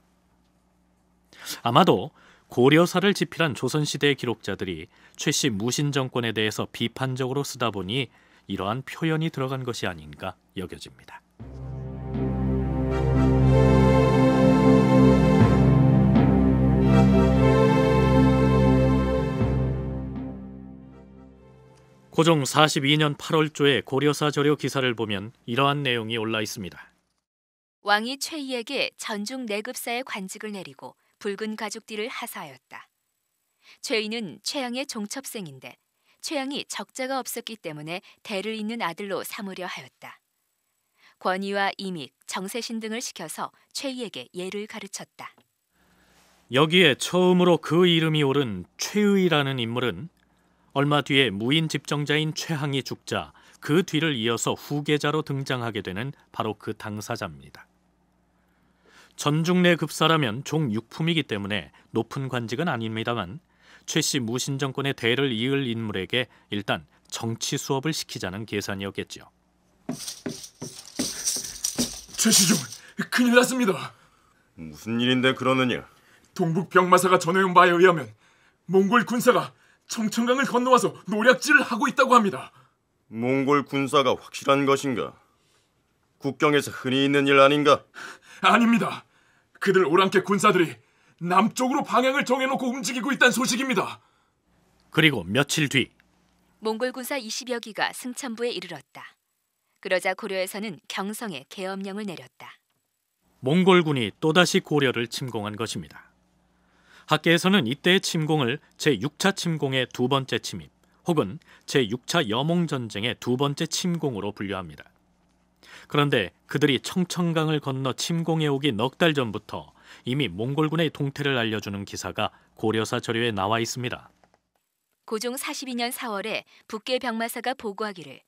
아마도 고려사를 집필한 조선시대의 기록자들이 최씨 무신 정권에 대해서 비판적으로 쓰다 보니 이러한 표현이 들어간 것이 아닌가 여겨집니다. 고종 42년 8월조에 고려사 저려 기사를 보면 이러한 내용이 올라 있습니다. 왕이 최희에게 전중 내급사의 관직을 내리고 붉은 가죽띠를 하사하였다. 최희는 최양의 종첩생인데 최양이 적자가 없었기 때문에 대를 잇는 아들로 삼으려 하였다. 권위와 이믹, 정세신 등을 시켜서 최희에게 예를 가르쳤다. 여기에 처음으로 그 이름이 오른 최의라는 인물은 얼마 뒤에 무인 집정자인 최항이 죽자 그 뒤를 이어서 후계자로 등장하게 되는 바로 그 당사자입니다. 전중래 급사라면 종육품이기 때문에 높은 관직은 아닙니다만 최씨 무신 정권의 대를 이을 인물에게 일단 정치 수업을 시키자는 계산이었겠지 최시중 큰일 났습니다. 무슨 일인데 그러느냐? 동북 병마사가 전해온 바에 의하면 몽골 군사가 청천강을 건너와서 노략질을 하고 있다고 합니다. 몽골 군사가 확실한 것인가? 국경에서 흔히 있는 일 아닌가? 아닙니다. 그들 오랑캐 군사들이 남쪽으로 방향을 정해놓고 움직이고 있다는 소식입니다. 그리고 며칠 뒤 몽골 군사 20여 기가 승천부에 이르렀다. 그러자 고려에서는 경성에 계엄령을 내렸다. 몽골군이 또다시 고려를 침공한 것입니다. 학계에서는 이때의 침공을 제6차 침공의 두 번째 침입 혹은 제6차 여몽전쟁의 두 번째 침공으로 분류합니다. 그런데 그들이 청천강을 건너 침공해 오기 넉 달 전부터 이미 몽골군의 동태를 알려주는 기사가 고려사 자료에 나와 있습니다. 고종 42년 4월에 북계 병마사가 보고하기를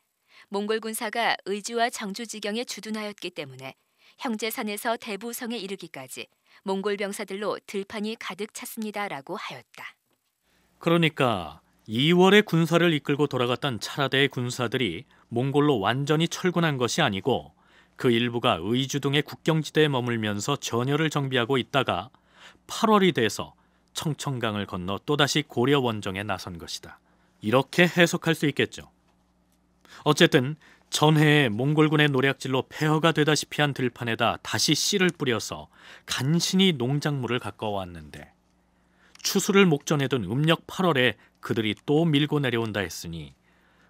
몽골 군사가 의주와 정주 지경에 주둔하였기 때문에 형제산에서 대부성에 이르기까지 몽골 병사들로 들판이 가득 찼습니다라고 하였다. 그러니까 2월에 군사를 이끌고 돌아갔던 차라대의 군사들이 몽골로 완전히 철군한 것이 아니고 그 일부가 의주 등의 국경지대에 머물면서 전열을 정비하고 있다가 8월이 돼서 청천강을 건너 또다시 고려 원정에 나선 것이다. 이렇게 해석할 수 있겠죠. 어쨌든 전해에 몽골군의 노략질로 폐허가 되다시피 한 들판에다 다시 씨를 뿌려서 간신히 농작물을 가꿔왔는데 추수를 목전에 둔 음력 8월에 그들이 또 밀고 내려온다 했으니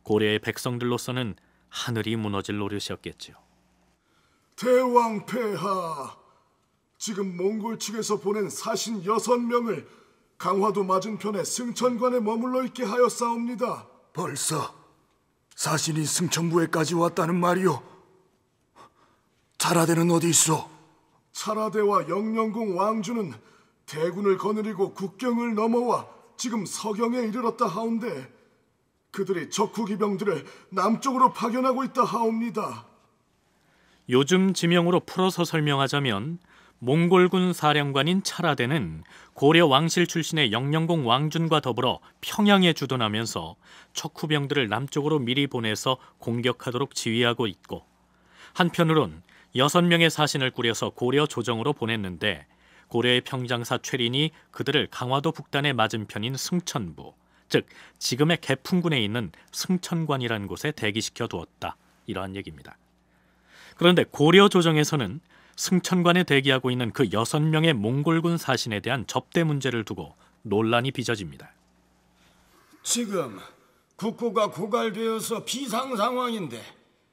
고려의 백성들로서는 하늘이 무너질 노릇이었겠지요. 대왕 폐하, 지금 몽골 측에서 보낸 사신 여섯 명을 강화도 맞은편에 승천관에 머물러 있게 하였사옵니다. 벌써 사신이 승천부에까지 왔다는 말이오. 차라대는 어디 있어? 차라대와 영령궁 왕주는 대군을 거느리고 국경을 넘어와 지금 서경에 이르렀다 하온데 그들이 적후기병들을 남쪽으로 파견하고 있다 하옵니다. 요즘 지명으로 풀어서 설명하자면 몽골군 사령관인 차라데는 고려 왕실 출신의 영령공 왕준과 더불어 평양에 주둔하면서 척후병들을 남쪽으로 미리 보내서 공격하도록 지휘하고 있고 한편으론 여섯 명의 사신을 꾸려서 고려 조정으로 보냈는데 고려의 평장사 최린이 그들을 강화도 북단의 맞은편인 승천부, 즉 지금의 개풍군에 있는 승천관이라는 곳에 대기시켜 두었다. 이러한 얘기입니다. 그런데 고려 조정에서는 승천관에 대기하고 있는 그 여섯 명의 몽골군 사신에 대한 접대 문제를 두고 논란이 빚어집니다. 지금 국고가 고갈되어서 비상 상황인데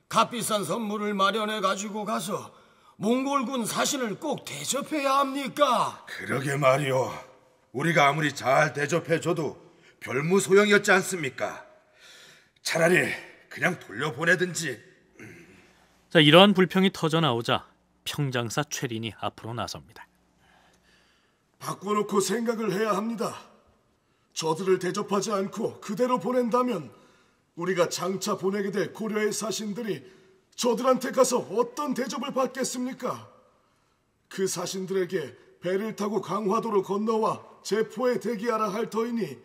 값비싼 선물을 마련해 가지고 가서 몽골군 사신을 꼭 대접해야 합니까? 그러게 말이오. 우리가 아무리 잘 대접해줘도 별무 소용이었지 않습니까? 차라리 그냥 돌려보내든지. 자, 이러한 불평이 터져 나오자 평장사 최린이 앞으로 나섭니다. 바꿔놓고 생각을 해야 합니다. 저들을 대접하지 않고 그대로 보낸다면 우리가 장차 보내게 될 고려의 사신들이 저들한테 가서 어떤 대접을 받겠습니까? 그 사신들에게 배를 타고 강화도로 건너와 제포에 대기하라 할 터이니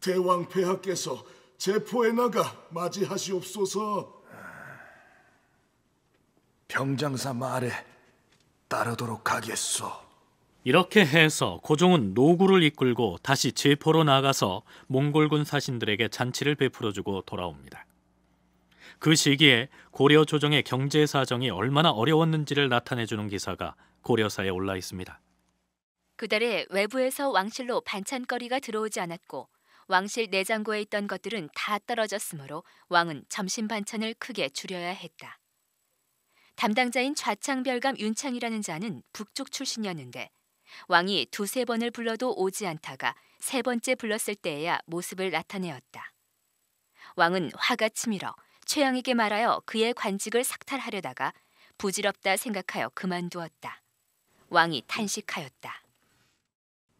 대왕 폐하께서 제포에 나가 맞이하시옵소서. 병장사 말에 따르도록 하겠소. 이렇게 해서 고종은 노구를 이끌고 다시 제포로 나가서 몽골군 사신들에게 잔치를 베풀어주고 돌아옵니다. 그 시기에 고려 조정의 경제 사정이 얼마나 어려웠는지를 나타내주는 기사가 고려사에 올라 있습니다. 그달에 외부에서 왕실로 반찬거리가 들어오지 않았고 왕실 내장고에 있던 것들은 다 떨어졌으므로 왕은 점심 반찬을 크게 줄여야 했다. 담당자인 좌창별감 윤창이라는 자는 북쪽 출신이었는데 왕이 두세 번을 불러도 오지 않다가 세 번째 불렀을 때에야 모습을 나타내었다. 왕은 화가 치밀어 최양에게 말하여 그의 관직을 삭탈하려다가 부질없다 생각하여 그만두었다. 왕이 탄식하였다.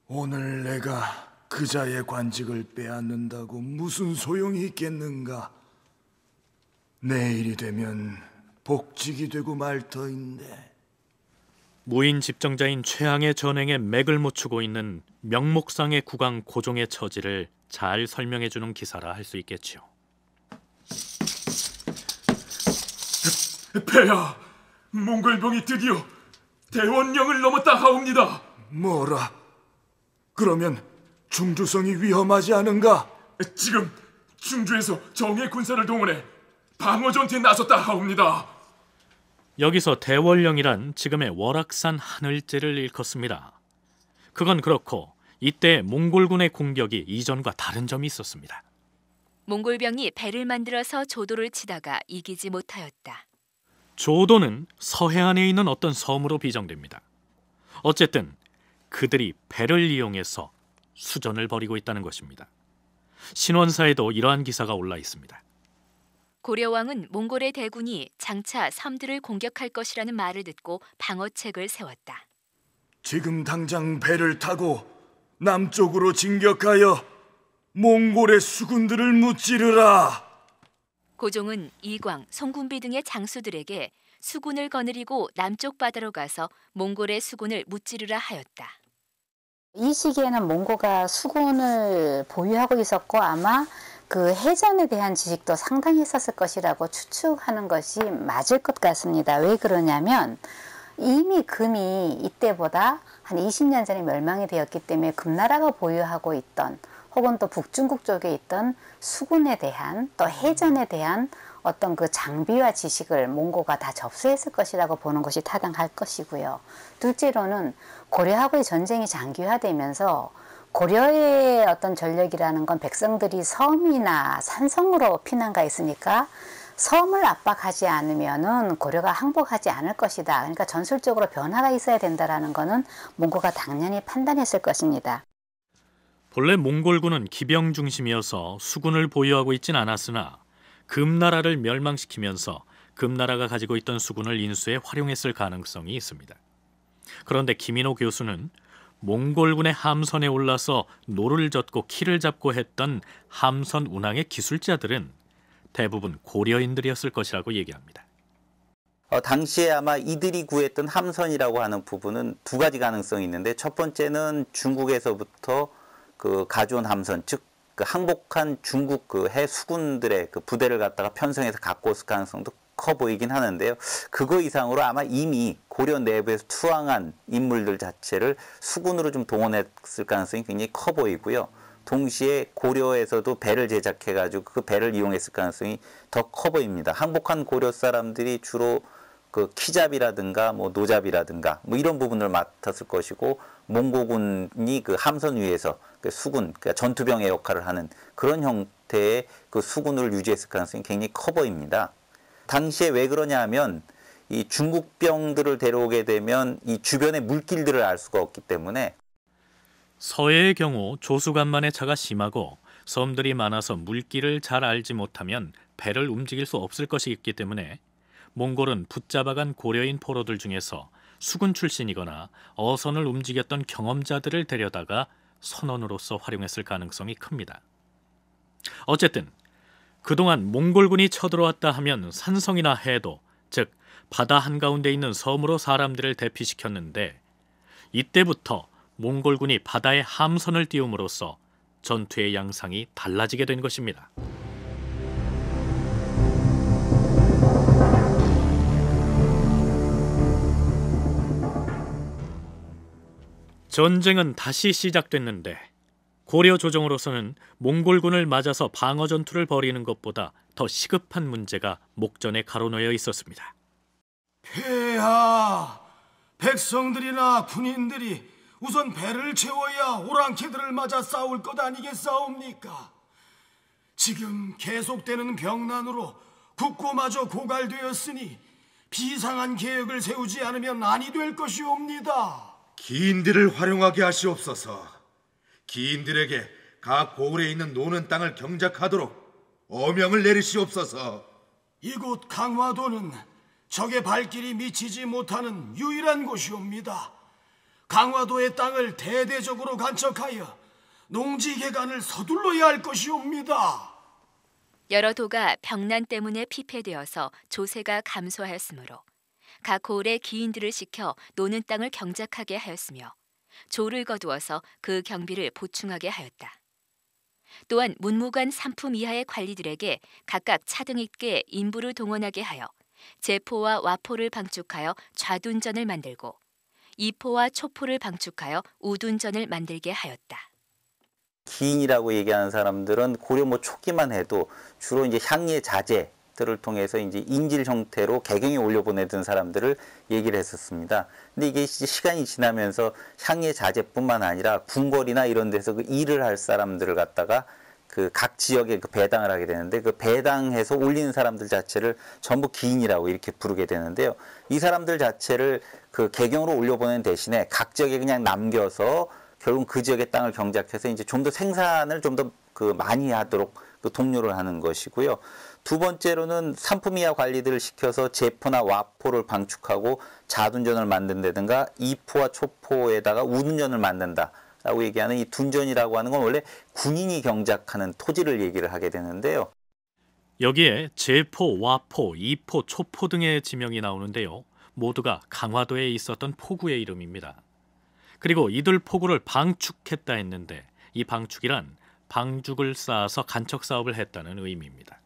오늘 내가 그자의 관직을 빼앗는다고 무슨 소용이 있겠는가? 내일이 되면 복직이 되고 말 터인데 무인 집정자인 최항의 전행에 맥을 못 추고 있는 명목상의 국왕 고종의 처지를 잘 설명해 주는 기사라 할 수 있겠지요. 폐하, 몽골병이 드디어 대원령을 넘었다 하옵니다. 뭐라? 그러면 중주성이 위험하지 않은가? 지금 중주에서 정예 군사를 동원해 방어 전투에 나섰다 하옵니다. 여기서 대월령이란 지금의 월악산 하늘제를 일컫습니다. 그건 그렇고 이때 몽골군의 공격이 이전과 다른 점이 있었습니다. 몽골병이 배를 만들어서 조도를 치다가 이기지 못하였다. 조도는 서해안에 있는 어떤 섬으로 비정됩니다. 어쨌든 그들이 배를 이용해서 수전을 벌이고 있다는 것입니다. 신원사에도 이러한 기사가 올라 있습니다. 고려왕은 몽골의 대군이 장차 섬들을 공격할 것이라는 말을 듣고 방어책을 세웠다. 지금 당장 배를 타고 남쪽으로 진격하여 몽골의 수군들을 무찌르라. 고종은 이광, 송군비 등의 장수들에게 수군을 거느리고 남쪽 바다로 가서 몽골의 수군을 무찌르라 하였다. 이 시기에는 몽고가 수군을 보유하고 있었고 아마 그 해전에 대한 지식도 상당히 있었을 것이라고 추측하는 것이 맞을 것 같습니다. 왜 그러냐면 이미 금이 이때보다 한 20년 전에 멸망이 되었기 때문에 금나라가 보유하고 있던 혹은 또 북중국 쪽에 있던 수군에 대한 또 해전에 대한 어떤 그 장비와 지식을 몽고가 다 접수했을 것이라고 보는 것이 타당할 것이고요. 둘째로는 고려하고의 전쟁이 장기화되면서 고려의 어떤 전력이라는 건 백성들이 섬이나 산성으로 피난가 있으니까 섬을 압박하지 않으면은 고려가 항복하지 않을 것이다. 그러니까 전술적으로 변화가 있어야 된다라는 것은 몽고가 당연히 판단했을 것입니다. 본래 몽골군은 기병 중심이어서 수군을 보유하고 있진 않았으나 금나라를 멸망시키면서 금나라가 가지고 있던 수군을 인수해 활용했을 가능성이 있습니다. 그런데 김인호 교수는 몽골군의 함선에 올라서 노를 젓고 키를 잡고 했던 함선 운항의 기술자들은 대부분 고려인들이었을 것이라고 얘기합니다. 어, 당시에 아마 이들이 구했던 함선이라고 하는 부분은 두 가지 가능성이 있는데 첫 번째는 중국에서부터 그 가져온 함선 즉그 항복한 중국 그 해수군들의 그 부대를 갖다가 편성해서 갖고 올 가능성도 커 보이긴 하는데요. 그거 이상으로 아마 이미 고려 내부에서 투항한 인물들 자체를 수군으로 좀 동원했을 가능성이 굉장히 커 보이고요. 동시에 고려에서도 배를 제작해 가지고 그 배를 이용했을 가능성이 더 커 보입니다. 항복한 고려 사람들이 주로 그 키잡이라든가 뭐 노잡이라든가 뭐 이런 부분을 맡았을 것이고 몽고군이 그 함선 위에서 그 수군 그러니까 전투병의 역할을 하는 그런 형태의 그 수군을 유지했을 가능성이 굉장히 커 보입니다. 당시에 왜 그러냐 하면 이 중국병들을 데려오게 되면 이 주변의 물길들을 알 수가 없기 때문에 서해의 경우 조수간만의 차가 심하고 섬들이 많아서 물길을 잘 알지 못하면 배를 움직일 수 없을 것이기 있 때문에 몽골은 붙잡아간 고려인 포로들 중에서 수군 출신이거나 어선을 움직였던 경험자들을 데려다가 선원으로서 활용했을 가능성이 큽니다. 어쨌든 그동안 몽골군이 쳐들어왔다 하면 산성이나 해도, 즉 바다 한가운데 있는 섬으로 사람들을 대피시켰는데 이때부터 몽골군이 바다에 함선을 띄움으로써 전투의 양상이 달라지게 된 것입니다. 전쟁은 다시 시작됐는데 고려 조정으로서는 몽골군을 맞아서 방어 전투를 벌이는 것보다 더 시급한 문제가 목전에 가로놓여 있었습니다. 폐하, 백성들이나 군인들이 우선 배를 채워야 오랑캐들을 맞아 싸울 것 아니겠사옵니까? 지금 계속되는 병난으로 국고마저 고갈되었으니 비상한 계획을 세우지 않으면 아니 될 것이옵니다. 기인들을 활용하게 하시옵소서. 기인들에게 각 고을에 있는 노는 땅을 경작하도록 어명을 내리시옵소서. 이곳 강화도는 적의 발길이 미치지 못하는 유일한 곳이옵니다. 강화도의 땅을 대대적으로 간척하여 농지 개간을 서둘러야 할 것이옵니다. 여러 도가 병난 때문에 피폐되어서 조세가 감소하였으므로 각 고을의 기인들을 시켜 노는 땅을 경작하게 하였으며 조를 거두어서 그 경비를 보충하게 하였다. 또한 문무관 3품 이하의 관리들에게 각각 차등 있게 인부를 동원하게 하여 제포와 와포를 방축하여 좌둔전을 만들고 이포와 초포를 방축하여 우둔전을 만들게 하였다. 기인이라고 얘기하는 사람들은 고려 뭐 초기만 해도 주로 이제 향예 자제 들을 통해서 이제 인질 형태로 개경에 올려보내던 사람들을 얘기를 했었습니다. 근데 이게 시간이 지나면서 향해 자재뿐만 아니라 궁궐이나 이런 데서 그 일을 할 사람들을 갖다가 그 각 지역에 그 배당을 하게 되는데 그 배당해서 올리는 사람들 자체를 전부 기인이라고 이렇게 부르게 되는데요. 이 사람들 자체를 그 개경으로 올려보낸 대신에 각 지역에 그냥 남겨서 결국 그 지역의 땅을 경작해서 이제 좀 더 생산을 좀 더 그 많이 하도록 그 독려를 하는 것이고요. 두 번째로는 산품이하 관리들을 시켜서 제포나 와포를 방축하고 자둔전을 만든다든가 이포와 초포에다가 우둔전을 만든다. 라고 얘기하는 이 둔전이라고 하는 건 원래 군인이 경작하는 토지를 얘기를 하게 되는데요. 여기에 제포, 와포, 이포, 초포 등의 지명이 나오는데요. 모두가 강화도에 있었던 포구의 이름입니다. 그리고 이들 포구를 방축했다 했는데 이 방축이란 방죽을 쌓아서 간척 사업을 했다는 의미입니다.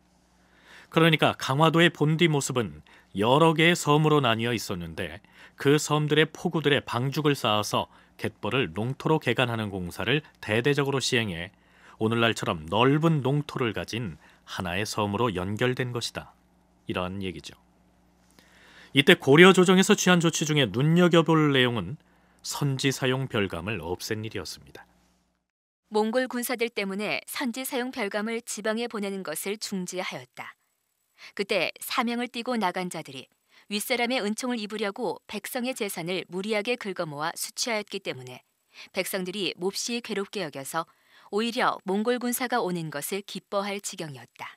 그러니까 강화도의 본디 모습은 여러 개의 섬으로 나뉘어 있었는데 그 섬들의 포구들의 방죽을 쌓아서 갯벌을 농토로 개간하는 공사를 대대적으로 시행해 오늘날처럼 넓은 농토를 가진 하나의 섬으로 연결된 것이다. 이런 얘기죠. 이때 고려 조정에서 취한 조치 중에 눈여겨볼 내용은 선지 사용 별감을 없앤 일이었습니다. 몽골 군사들 때문에 선지 사용 별감을 지방에 보내는 것을 중지하였다. 그때 사명을 띠고 나간 자들이 윗사람의 은총을 입으려고 백성의 재산을 무리하게 긁어모아 수취하였기 때문에 백성들이 몹시 괴롭게 여겨서 오히려 몽골 군사가 오는 것을 기뻐할 지경이었다.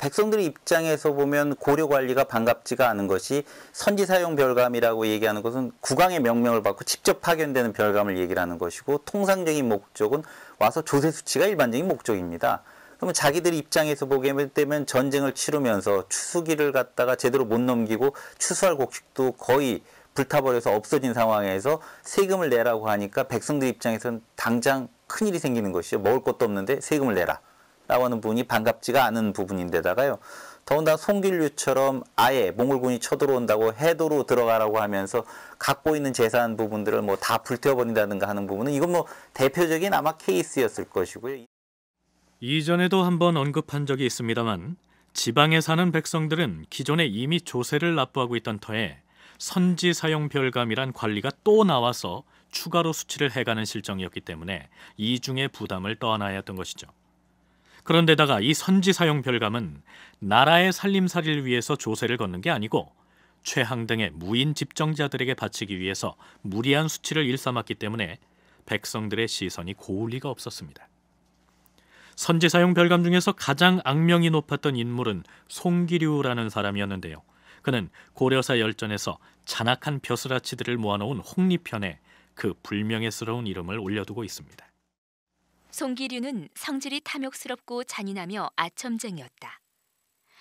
백성들의 입장에서 보면 고려 관리가 반갑지가 않은 것이 선지사용 별감이라고 얘기하는 것은 국왕의 명령을 받고 직접 파견되는 별감을 얘기하는 것이고 통상적인 목적은 와서 조세 수치가 일반적인 목적입니다. 그러면 자기들 입장에서 보게 되면 전쟁을 치르면서 추수기를 갖다가 제대로 못 넘기고 추수할 곡식도 거의 불타버려서 없어진 상황에서 세금을 내라고 하니까 백성들 입장에서는 당장 큰일이 생기는 것이죠. 먹을 것도 없는데 세금을 내라. 라고 하는 부분이 반갑지가 않은 부분인데다가요. 더군다나 송길류처럼 아예 몽골군이 쳐들어온다고 해도로 들어가라고 하면서 갖고 있는 재산 부분들을 뭐 다 불태워버린다든가 하는 부분은 이건 뭐 대표적인 아마 케이스였을 것이고요. 이전에도 한번 언급한 적이 있습니다만 지방에 사는 백성들은 기존에 이미 조세를 납부하고 있던 터에 선지 사용 별감이란 관리가 또 나와서 추가로 수치를 해가는 실정이었기 때문에 이중의 부담을 떠안아야 했던 것이죠. 그런데다가 이 선지 사용 별감은 나라의 살림살이를 위해서 조세를 걷는 게 아니고 최항 등의 무인 집정자들에게 바치기 위해서 무리한 수치를 일삼았기 때문에 백성들의 시선이 고울 리가 없었습니다. 선지사용 별감 중에서 가장 악명이 높았던 인물은 송기류라는 사람이었는데요. 그는 고려사 열전에서 잔악한 벼슬아치들을 모아놓은 홍리편에 그 불명예스러운 이름을 올려두고 있습니다. 송기류는 성질이 탐욕스럽고 잔인하며 아첨쟁이였다.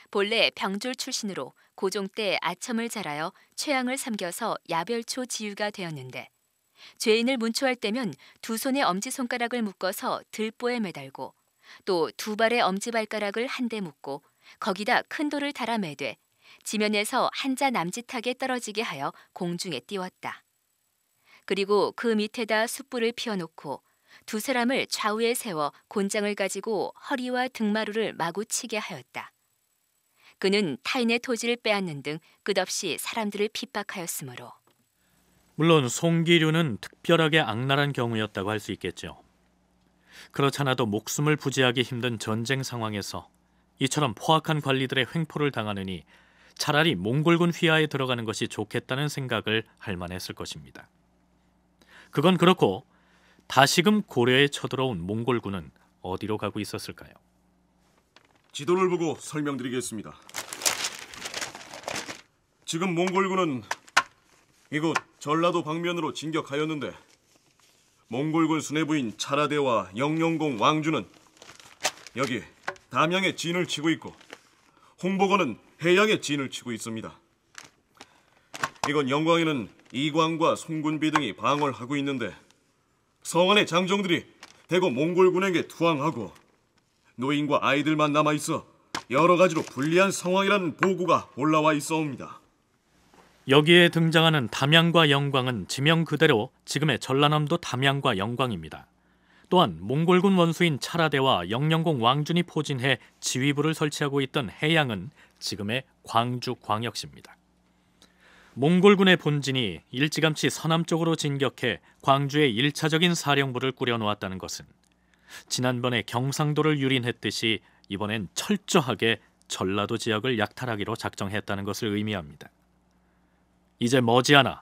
본래 병졸 출신으로 고종 때 아첨을 잘하여 최양을 삼겨서 야별초 지유가 되었는데 죄인을 문초할 때면 두손의 엄지손가락을 묶어서 들보에 매달고 또두 발의 엄지발가락을 한데 묶고 거기다 큰 돌을 달아 매되 지면에서 한자 남짓하게 떨어지게 하여 공중에 띄웠다. 그리고 그 밑에다 숯불을 피워놓고 두 사람을 좌우에 세워 곤장을 가지고 허리와 등마루를 마구 치게 하였다. 그는 타인의 토지를 빼앗는 등 끝없이 사람들을 핍박하였으므로 물론 송기류는 특별하게 악랄한 경우였다고 할 수 있겠죠. 그렇잖아도 목숨을 부지하기 힘든 전쟁 상황에서 이처럼 포악한 관리들의 횡포를 당하느니 차라리 몽골군 휘하에 들어가는 것이 좋겠다는 생각을 할 만했을 것입니다. 그건 그렇고 다시금 고려에 쳐들어온 몽골군은 어디로 가고 있었을까요? 지도를 보고 설명드리겠습니다. 지금 몽골군은 이곳 전라도 방면으로 진격하였는데 몽골군 수뇌부인 차라대와 영영공 왕주는 여기 담양에 진을 치고 있고 홍보건은 해양에 진을 치고 있습니다. 이건 영광에는 이광과 송군비 등이 방어를 하고 있는데 성안의 장정들이 대거 몽골군에게 투항하고 노인과 아이들만 남아 있어 여러 가지로 불리한 상황이라는 보고가 올라와 있어옵니다. 여기에 등장하는 담양과 영광은 지명 그대로 지금의 전라남도 담양과 영광입니다. 또한 몽골군 원수인 차라대와 영령공 왕준이 포진해 지휘부를 설치하고 있던 해양은 지금의 광주 광역시입니다. 몽골군의 본진이 일찌감치 서남쪽으로 진격해 광주의 1차적인 사령부를 꾸려놓았다는 것은 지난번에 경상도를 유린했듯이 이번엔 철저하게 전라도 지역을 약탈하기로 작정했다는 것을 의미합니다. 이제 머지않아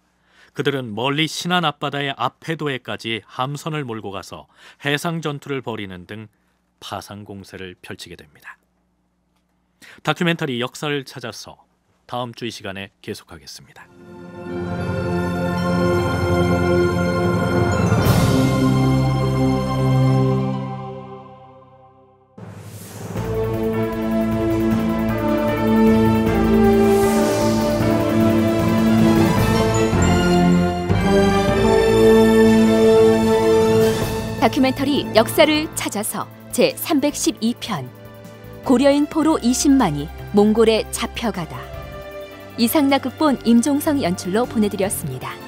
그들은 멀리 신안 앞바다의 앞해도에까지 함선을 몰고 가서 해상 전투를 벌이는 등 파상 공세를 펼치게 됩니다. 다큐멘터리 역사를 찾아서 다음 주 이 시간에 계속하겠습니다. 다큐멘터리 역사를 찾아서 제312편 고려인 포로 20만이 몽골에 잡혀가다 이상나 극본 임종성 연출로 보내드렸습니다.